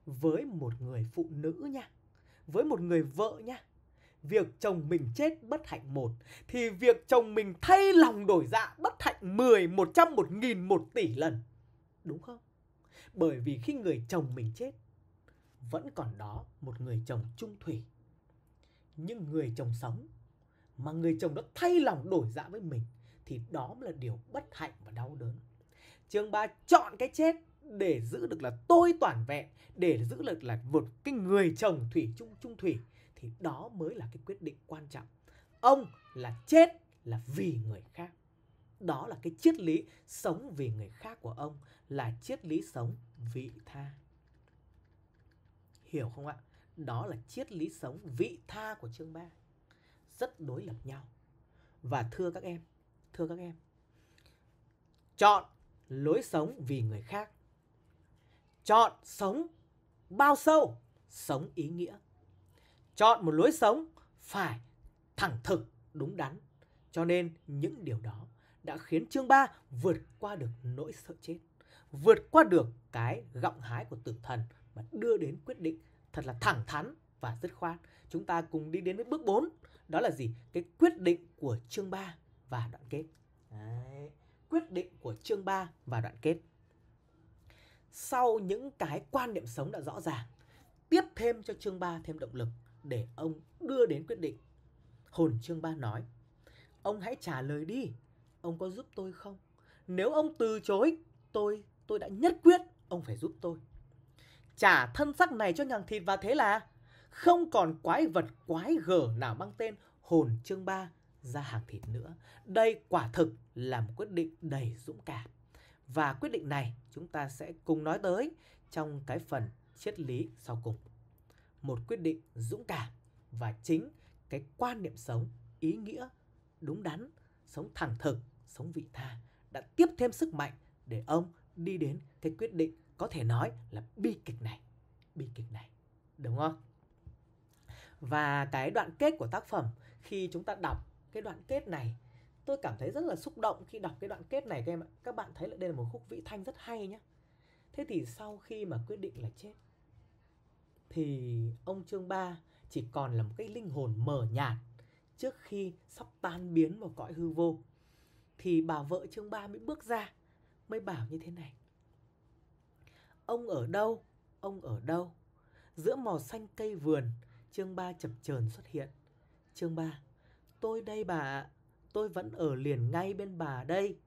với một người phụ nữ nha với một người vợ nha việc chồng mình chết bất hạnh một thì việc chồng mình thay lòng đổi dạ bất hạnh mười, một trăm, một nghìn, một tỷ lần. Đúng không? Bởi vì khi người chồng mình chết vẫn còn đó một người chồng trung thủy. Nhưng người chồng sống mà người chồng đã thay lòng đổi dạ với mình thì đó mới là điều bất hạnh và đau đớn. Chương 3 chọn cái chết để giữ được là tôi toàn vẹn để giữ được là một cái người chồng thủy chung chung thủy thì đó mới là cái quyết định quan trọng ông là chết là vì người khác đó là cái triết lý sống vì người khác của ông là triết lý sống vị tha hiểu không ạ đó là triết lý sống vị tha của chương 3 rất đối lập nhau và thưa các em thưa các em chọn lối sống vì người khác Chọn sống bao sâu, sống ý nghĩa. Chọn một lối sống phải thẳng thực, đúng đắn. Cho nên những điều đó đã khiến chương 3 vượt qua được nỗi sợ chết, vượt qua được cái gọng hái của tử thần và đưa đến quyết định thật là thẳng thắn và dứt khoát. Chúng ta cùng đi đến với bước 4, đó là gì? Cái quyết định của chương 3 và đoạn kết. Đấy. Quyết định của chương 3 và đoạn kết sau những cái quan niệm sống đã rõ ràng tiếp thêm cho chương 3 thêm động lực để ông đưa đến quyết định. Hồn chương 3 nói, ông hãy trả lời đi, ông có giúp tôi không? Nếu ông từ chối, tôi tôi đã nhất quyết ông phải giúp tôi. Trả thân xác này cho nhằng thịt và thế là không còn quái vật quái gở nào mang tên hồn chương 3 ra hàng thịt nữa. Đây quả thực là một quyết định đầy dũng cảm. Và quyết định này chúng ta sẽ cùng nói tới trong cái phần triết lý sau cùng. Một quyết định dũng cảm và chính cái quan niệm sống, ý nghĩa đúng đắn, sống thẳng thực, sống vị tha đã tiếp thêm sức mạnh để ông đi đến cái quyết định có thể nói là bi kịch này, bi kịch này, đúng không? Và cái đoạn kết của tác phẩm khi chúng ta đọc cái đoạn kết này tôi cảm thấy rất là xúc động khi đọc cái đoạn kết này các em ạ các bạn thấy là đây là một khúc vĩ thanh rất hay nhé thế thì sau khi mà quyết định là chết thì ông chương ba chỉ còn là một cái linh hồn mờ nhạt trước khi sắp tan biến vào cõi hư vô thì bà vợ chương ba mới bước ra mới bảo như thế này ông ở đâu ông ở đâu giữa màu xanh cây vườn chương ba chập chờn xuất hiện chương ba tôi đây bà ạ tôi vẫn ở liền ngay bên bà đây,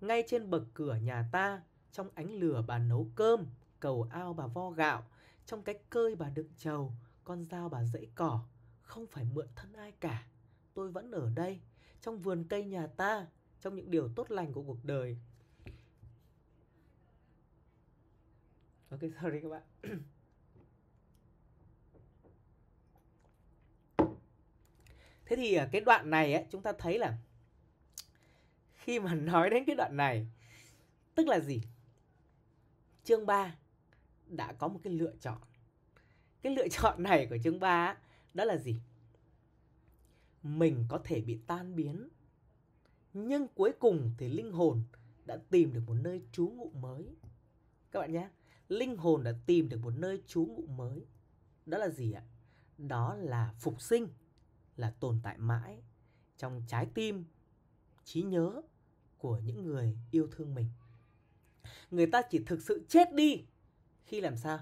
ngay trên bậc cửa nhà ta, trong ánh lửa bà nấu cơm, cầu ao bà vo gạo, trong cái cơi bà đựng trầu, con dao bà dẫy cỏ, không phải mượn thân ai cả. Tôi vẫn ở đây, trong vườn cây nhà ta, trong những điều tốt lành của cuộc đời. Ok, [LAUGHS] sorry các bạn. Thế thì à, cái đoạn này ấy, chúng ta thấy là khi mà [LAUGHS] nói đến cái đoạn này tức là gì chương 3 đã có một cái lựa chọn cái lựa chọn này của chương 3 đó là gì mình có thể bị tan biến nhưng cuối cùng thì linh hồn đã tìm được một nơi trú ngụ mới các bạn nhé linh hồn đã tìm được một nơi trú ngụ mới đó là gì ạ đó là phục sinh là tồn tại mãi trong trái tim trí nhớ của những người yêu thương mình người ta chỉ thực sự chết đi khi làm sao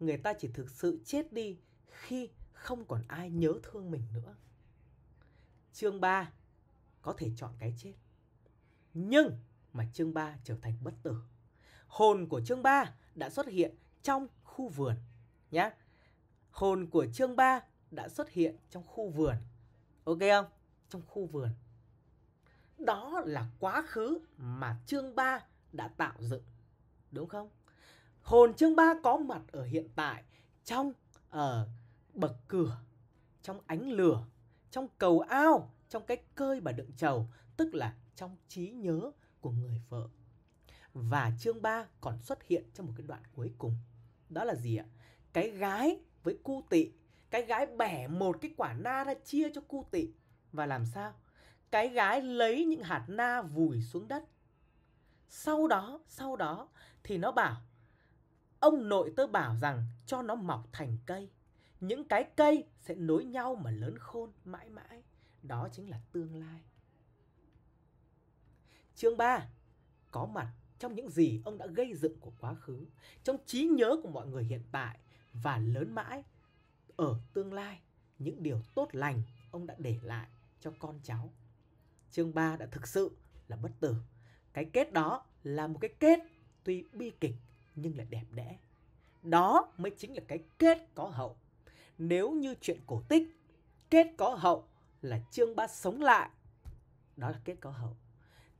người ta chỉ thực sự chết đi khi không còn ai nhớ thương mình nữa chương 3 có thể chọn cái chết nhưng mà chương 3 trở thành bất tử hồn của chương 3 đã xuất hiện trong khu vườn nhá. hồn của chương 3 đã xuất hiện trong khu vườn ok không trong khu vườn đó là quá khứ mà chương 3 đã tạo dựng. Đúng không? Hồn chương 3 có mặt ở hiện tại trong ở ờ, uh, bậc cửa, trong ánh lửa, trong cầu ao, trong cái cơi bà đựng trầu, tức là trong trí nhớ của người vợ. Và chương 3 còn xuất hiện trong một cái đoạn cuối cùng. Đó là gì ạ? Cái gái với cu tị, cái gái bẻ một cái quả na ra chia cho cu tị và làm sao? cái gái lấy những hạt na vùi xuống đất sau đó sau đó thì nó bảo ông nội tớ bảo rằng cho nó mọc thành cây những cái cây sẽ nối nhau mà lớn khôn mãi mãi đó chính là tương lai chương 3 có mặt trong những gì ông đã gây dựng của quá khứ trong trí nhớ của mọi người hiện tại và lớn mãi ở tương lai những điều tốt lành ông đã để lại cho con cháu chương 3 đã thực sự là bất tử. Cái kết đó là một cái kết tuy bi kịch nhưng lại đẹp đẽ. Đó mới chính là cái kết có hậu. Nếu như chuyện cổ tích, kết có hậu là chương 3 sống lại. Đó là kết có hậu.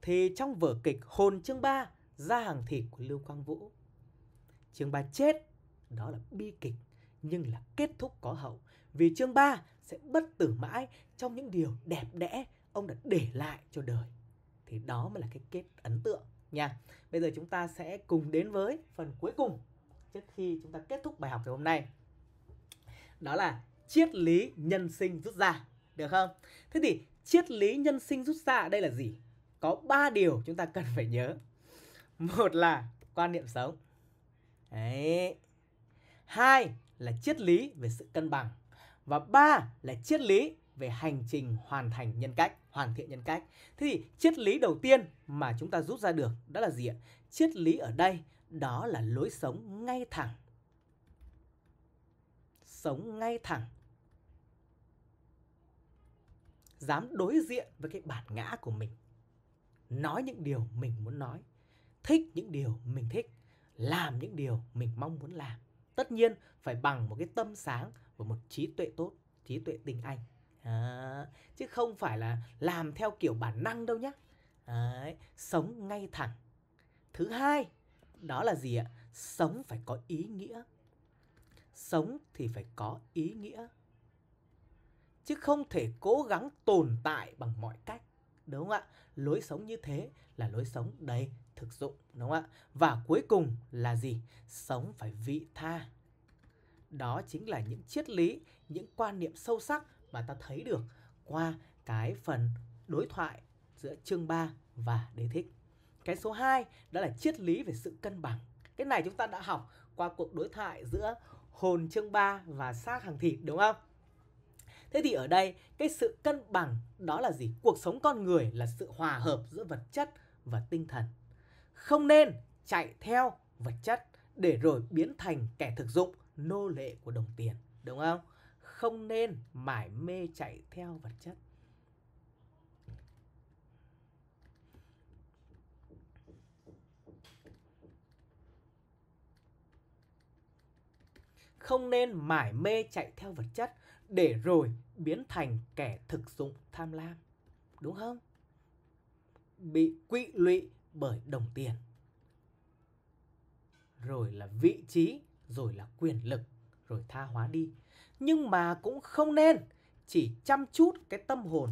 Thì trong vở kịch Hồn chương 3 ra hàng thịt của Lưu Quang Vũ. Chương 3 chết, đó là bi kịch nhưng là kết thúc có hậu. Vì chương 3 sẽ bất tử mãi trong những điều đẹp đẽ ông đã để lại cho đời thì đó mới là cái kết ấn tượng nha bây giờ chúng ta sẽ cùng đến với phần cuối cùng trước khi chúng ta kết thúc bài học ngày hôm nay đó là triết lý nhân sinh rút ra được không thế thì triết lý nhân sinh rút ra đây là gì có 3 điều chúng ta cần phải nhớ một là quan niệm sống Đấy. hai là triết lý về sự cân bằng và ba là triết lý về hành trình hoàn thành nhân cách, hoàn thiện nhân cách. Thế thì triết lý đầu tiên mà chúng ta rút ra được đó là gì ạ? Triết lý ở đây đó là lối sống ngay thẳng. Sống ngay thẳng. Dám đối diện với cái bản ngã của mình. Nói những điều mình muốn nói, thích những điều mình thích, làm những điều mình mong muốn làm. Tất nhiên phải bằng một cái tâm sáng và một trí tuệ tốt, trí tuệ tình anh à, chứ không phải là làm theo kiểu bản năng đâu nhé Đấy, sống ngay thẳng thứ hai đó là gì ạ sống phải có ý nghĩa sống thì phải có ý nghĩa chứ không thể cố gắng tồn tại bằng mọi cách đúng không ạ lối sống như thế là lối sống đầy thực dụng đúng không ạ và cuối cùng là gì sống phải vị tha đó chính là những triết lý những quan niệm sâu sắc mà ta thấy được qua cái phần đối thoại giữa chương 3 và đế thích. Cái số 2 đó là triết lý về sự cân bằng. Cái này chúng ta đã học qua cuộc đối thoại giữa hồn chương 3 và xác hàng thịt đúng không? Thế thì ở đây cái sự cân bằng đó là gì? Cuộc sống con người là sự hòa hợp giữa vật chất và tinh thần. Không nên chạy theo vật chất để rồi biến thành kẻ thực dụng nô lệ của đồng tiền, đúng không? không nên mải mê chạy theo vật chất không nên mải mê chạy theo vật chất để rồi biến thành kẻ thực dụng tham lam đúng không bị quỵ lụy bởi đồng tiền rồi là vị trí rồi là quyền lực rồi tha hóa đi nhưng mà cũng không nên chỉ chăm chút cái tâm hồn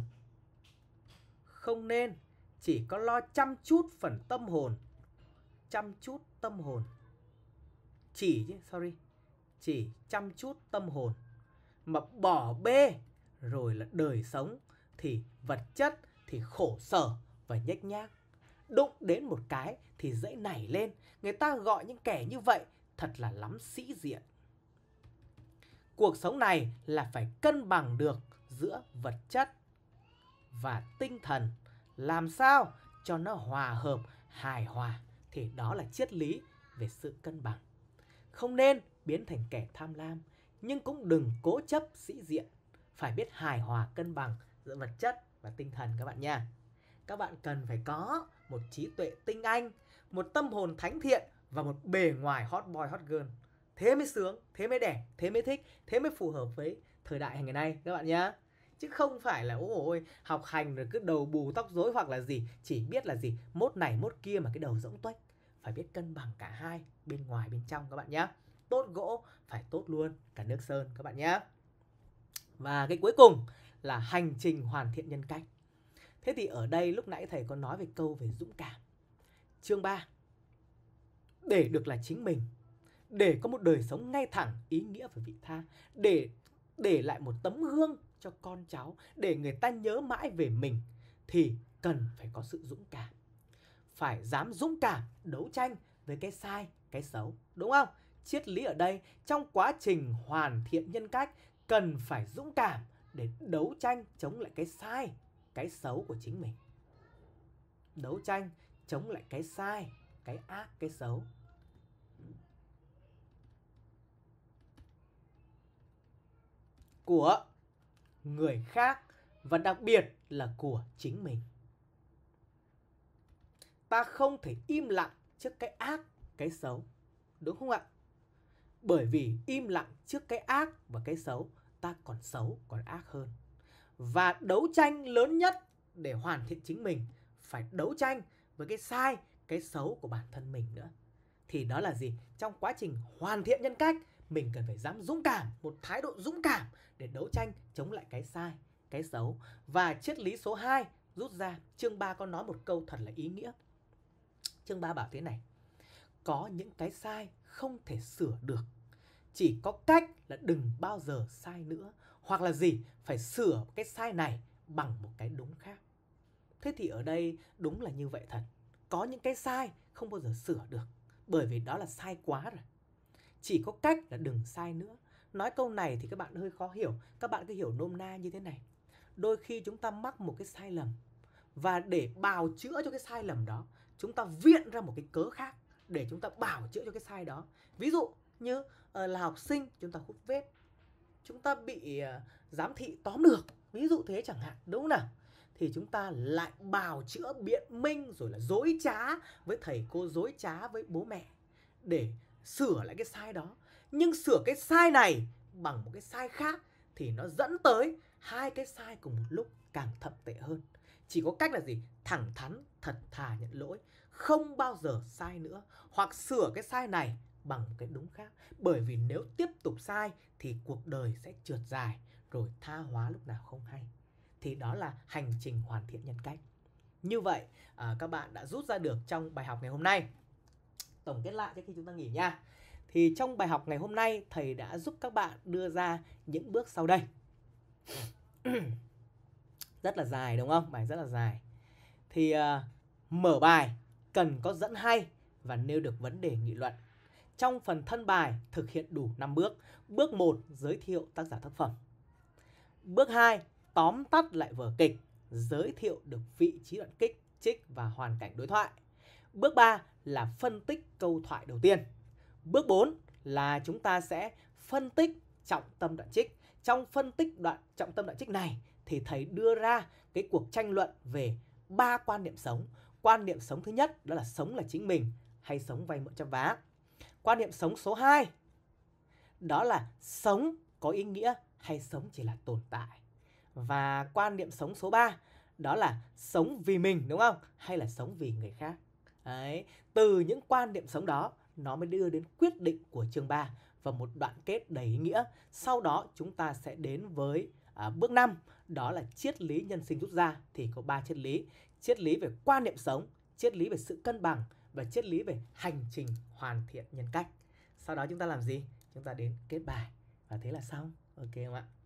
không nên chỉ có lo chăm chút phần tâm hồn chăm chút tâm hồn chỉ chứ sorry chỉ chăm chút tâm hồn mà bỏ bê rồi là đời sống thì vật chất thì khổ sở và nhếch nhác đụng đến một cái thì dễ nảy lên người ta gọi những kẻ như vậy thật là lắm sĩ diện cuộc sống này là phải cân bằng được giữa vật chất và tinh thần làm sao cho nó hòa hợp hài hòa thì đó là triết lý về sự cân bằng không nên biến thành kẻ tham lam nhưng cũng đừng cố chấp sĩ diện phải biết hài hòa cân bằng giữa vật chất và tinh thần các bạn nha các bạn cần phải có một trí tuệ tinh anh một tâm hồn thánh thiện và một bề ngoài hot boy hot girl thế mới sướng thế mới đẹp thế mới thích thế mới phù hợp với thời đại ngày nay các bạn nhá chứ không phải là ôi ôi học hành rồi cứ đầu bù tóc rối hoặc là gì chỉ biết là gì mốt này mốt kia mà cái đầu rỗng tuếch phải biết cân bằng cả hai bên ngoài bên trong các bạn nhá tốt gỗ phải tốt luôn cả nước sơn các bạn nhá và cái cuối cùng là hành trình hoàn thiện nhân cách thế thì ở đây lúc nãy thầy có nói về câu về dũng cảm chương 3 để được là chính mình để có một đời sống ngay thẳng ý nghĩa và vị tha để để lại một tấm gương cho con cháu để người ta nhớ mãi về mình thì cần phải có sự dũng cảm phải dám dũng cảm đấu tranh với cái sai cái xấu đúng không triết lý ở đây trong quá trình hoàn thiện nhân cách cần phải dũng cảm để đấu tranh chống lại cái sai cái xấu của chính mình đấu tranh chống lại cái sai cái ác cái xấu của người khác và đặc biệt là của chính mình. Ta không thể im lặng trước cái ác, cái xấu, đúng không ạ? Bởi vì im lặng trước cái ác và cái xấu, ta còn xấu, còn ác hơn. Và đấu tranh lớn nhất để hoàn thiện chính mình phải đấu tranh với cái sai, cái xấu của bản thân mình nữa. Thì đó là gì? Trong quá trình hoàn thiện nhân cách mình cần phải dám dũng cảm một thái độ dũng cảm để đấu tranh chống lại cái sai cái xấu và triết lý số 2 rút ra chương 3 có nói một câu thật là ý nghĩa chương 3 bảo thế này có những cái sai không thể sửa được chỉ có cách là đừng bao giờ sai nữa hoặc là gì phải sửa cái sai này bằng một cái đúng khác thế thì ở đây đúng là như vậy thật có những cái sai không bao giờ sửa được bởi vì đó là sai quá rồi chỉ có cách là đừng sai nữa nói câu này thì các bạn hơi khó hiểu các bạn cứ hiểu nôm na như thế này đôi khi chúng ta mắc một cái sai lầm và để bào chữa cho cái sai lầm đó chúng ta viện ra một cái cớ khác để chúng ta bào chữa cho cái sai đó ví dụ như ờ, là học sinh chúng ta hút vết chúng ta bị ờ, giám thị tóm được ví dụ thế chẳng hạn đúng không nào thì chúng ta lại bào chữa biện minh rồi là dối trá với thầy cô dối trá với bố mẹ để sửa lại cái sai đó nhưng sửa cái sai này bằng một cái sai khác thì nó dẫn tới hai cái sai cùng một lúc càng thậm tệ hơn chỉ có cách là gì thẳng thắn thật thà nhận lỗi không bao giờ sai nữa hoặc sửa cái sai này bằng cái đúng khác bởi vì nếu tiếp tục sai thì cuộc đời sẽ trượt dài rồi tha hóa lúc nào không hay thì đó là hành trình hoàn thiện nhân cách như vậy à, các bạn đã rút ra được trong bài học ngày hôm nay tổng kết lại trước khi chúng ta nghỉ nha. Thì trong bài học ngày hôm nay thầy đã giúp các bạn đưa ra những bước sau đây. [CLEARS THROAT] rất là dài đúng không? Bài rất là dài. Thì uh, mở bài cần có dẫn hay và nêu được vấn đề nghị luận. Trong phần thân bài thực hiện đủ 5 bước. Bước 1 giới thiệu tác giả tác phẩm. Bước 2 tóm tắt lại vở kịch, giới thiệu được vị trí đoạn kích, trích và hoàn cảnh đối thoại. Bước 3 là phân tích câu thoại đầu tiên. Bước 4 là chúng ta sẽ phân tích trọng tâm đoạn trích. Trong phân tích đoạn trọng tâm đoạn trích này thì thầy đưa ra cái cuộc tranh luận về ba quan niệm sống. Quan niệm sống thứ nhất đó là sống là chính mình hay sống vay mượn chăm vá. Quan niệm sống số 2 đó là sống có ý nghĩa hay sống chỉ là tồn tại. Và quan niệm sống số 3 đó là sống vì mình đúng không? Hay là sống vì người khác. Đấy, từ những quan niệm sống đó nó mới đưa đến quyết định của chương 3 và một đoạn kết đầy ý nghĩa. Sau đó chúng ta sẽ đến với à, bước 5, đó là triết lý nhân sinh rút ra thì có ba triết lý. Triết lý về quan niệm sống, triết lý về sự cân bằng và triết lý về hành trình hoàn thiện nhân cách. Sau đó chúng ta làm gì? Chúng ta đến kết bài và thế là xong. Ok không ạ?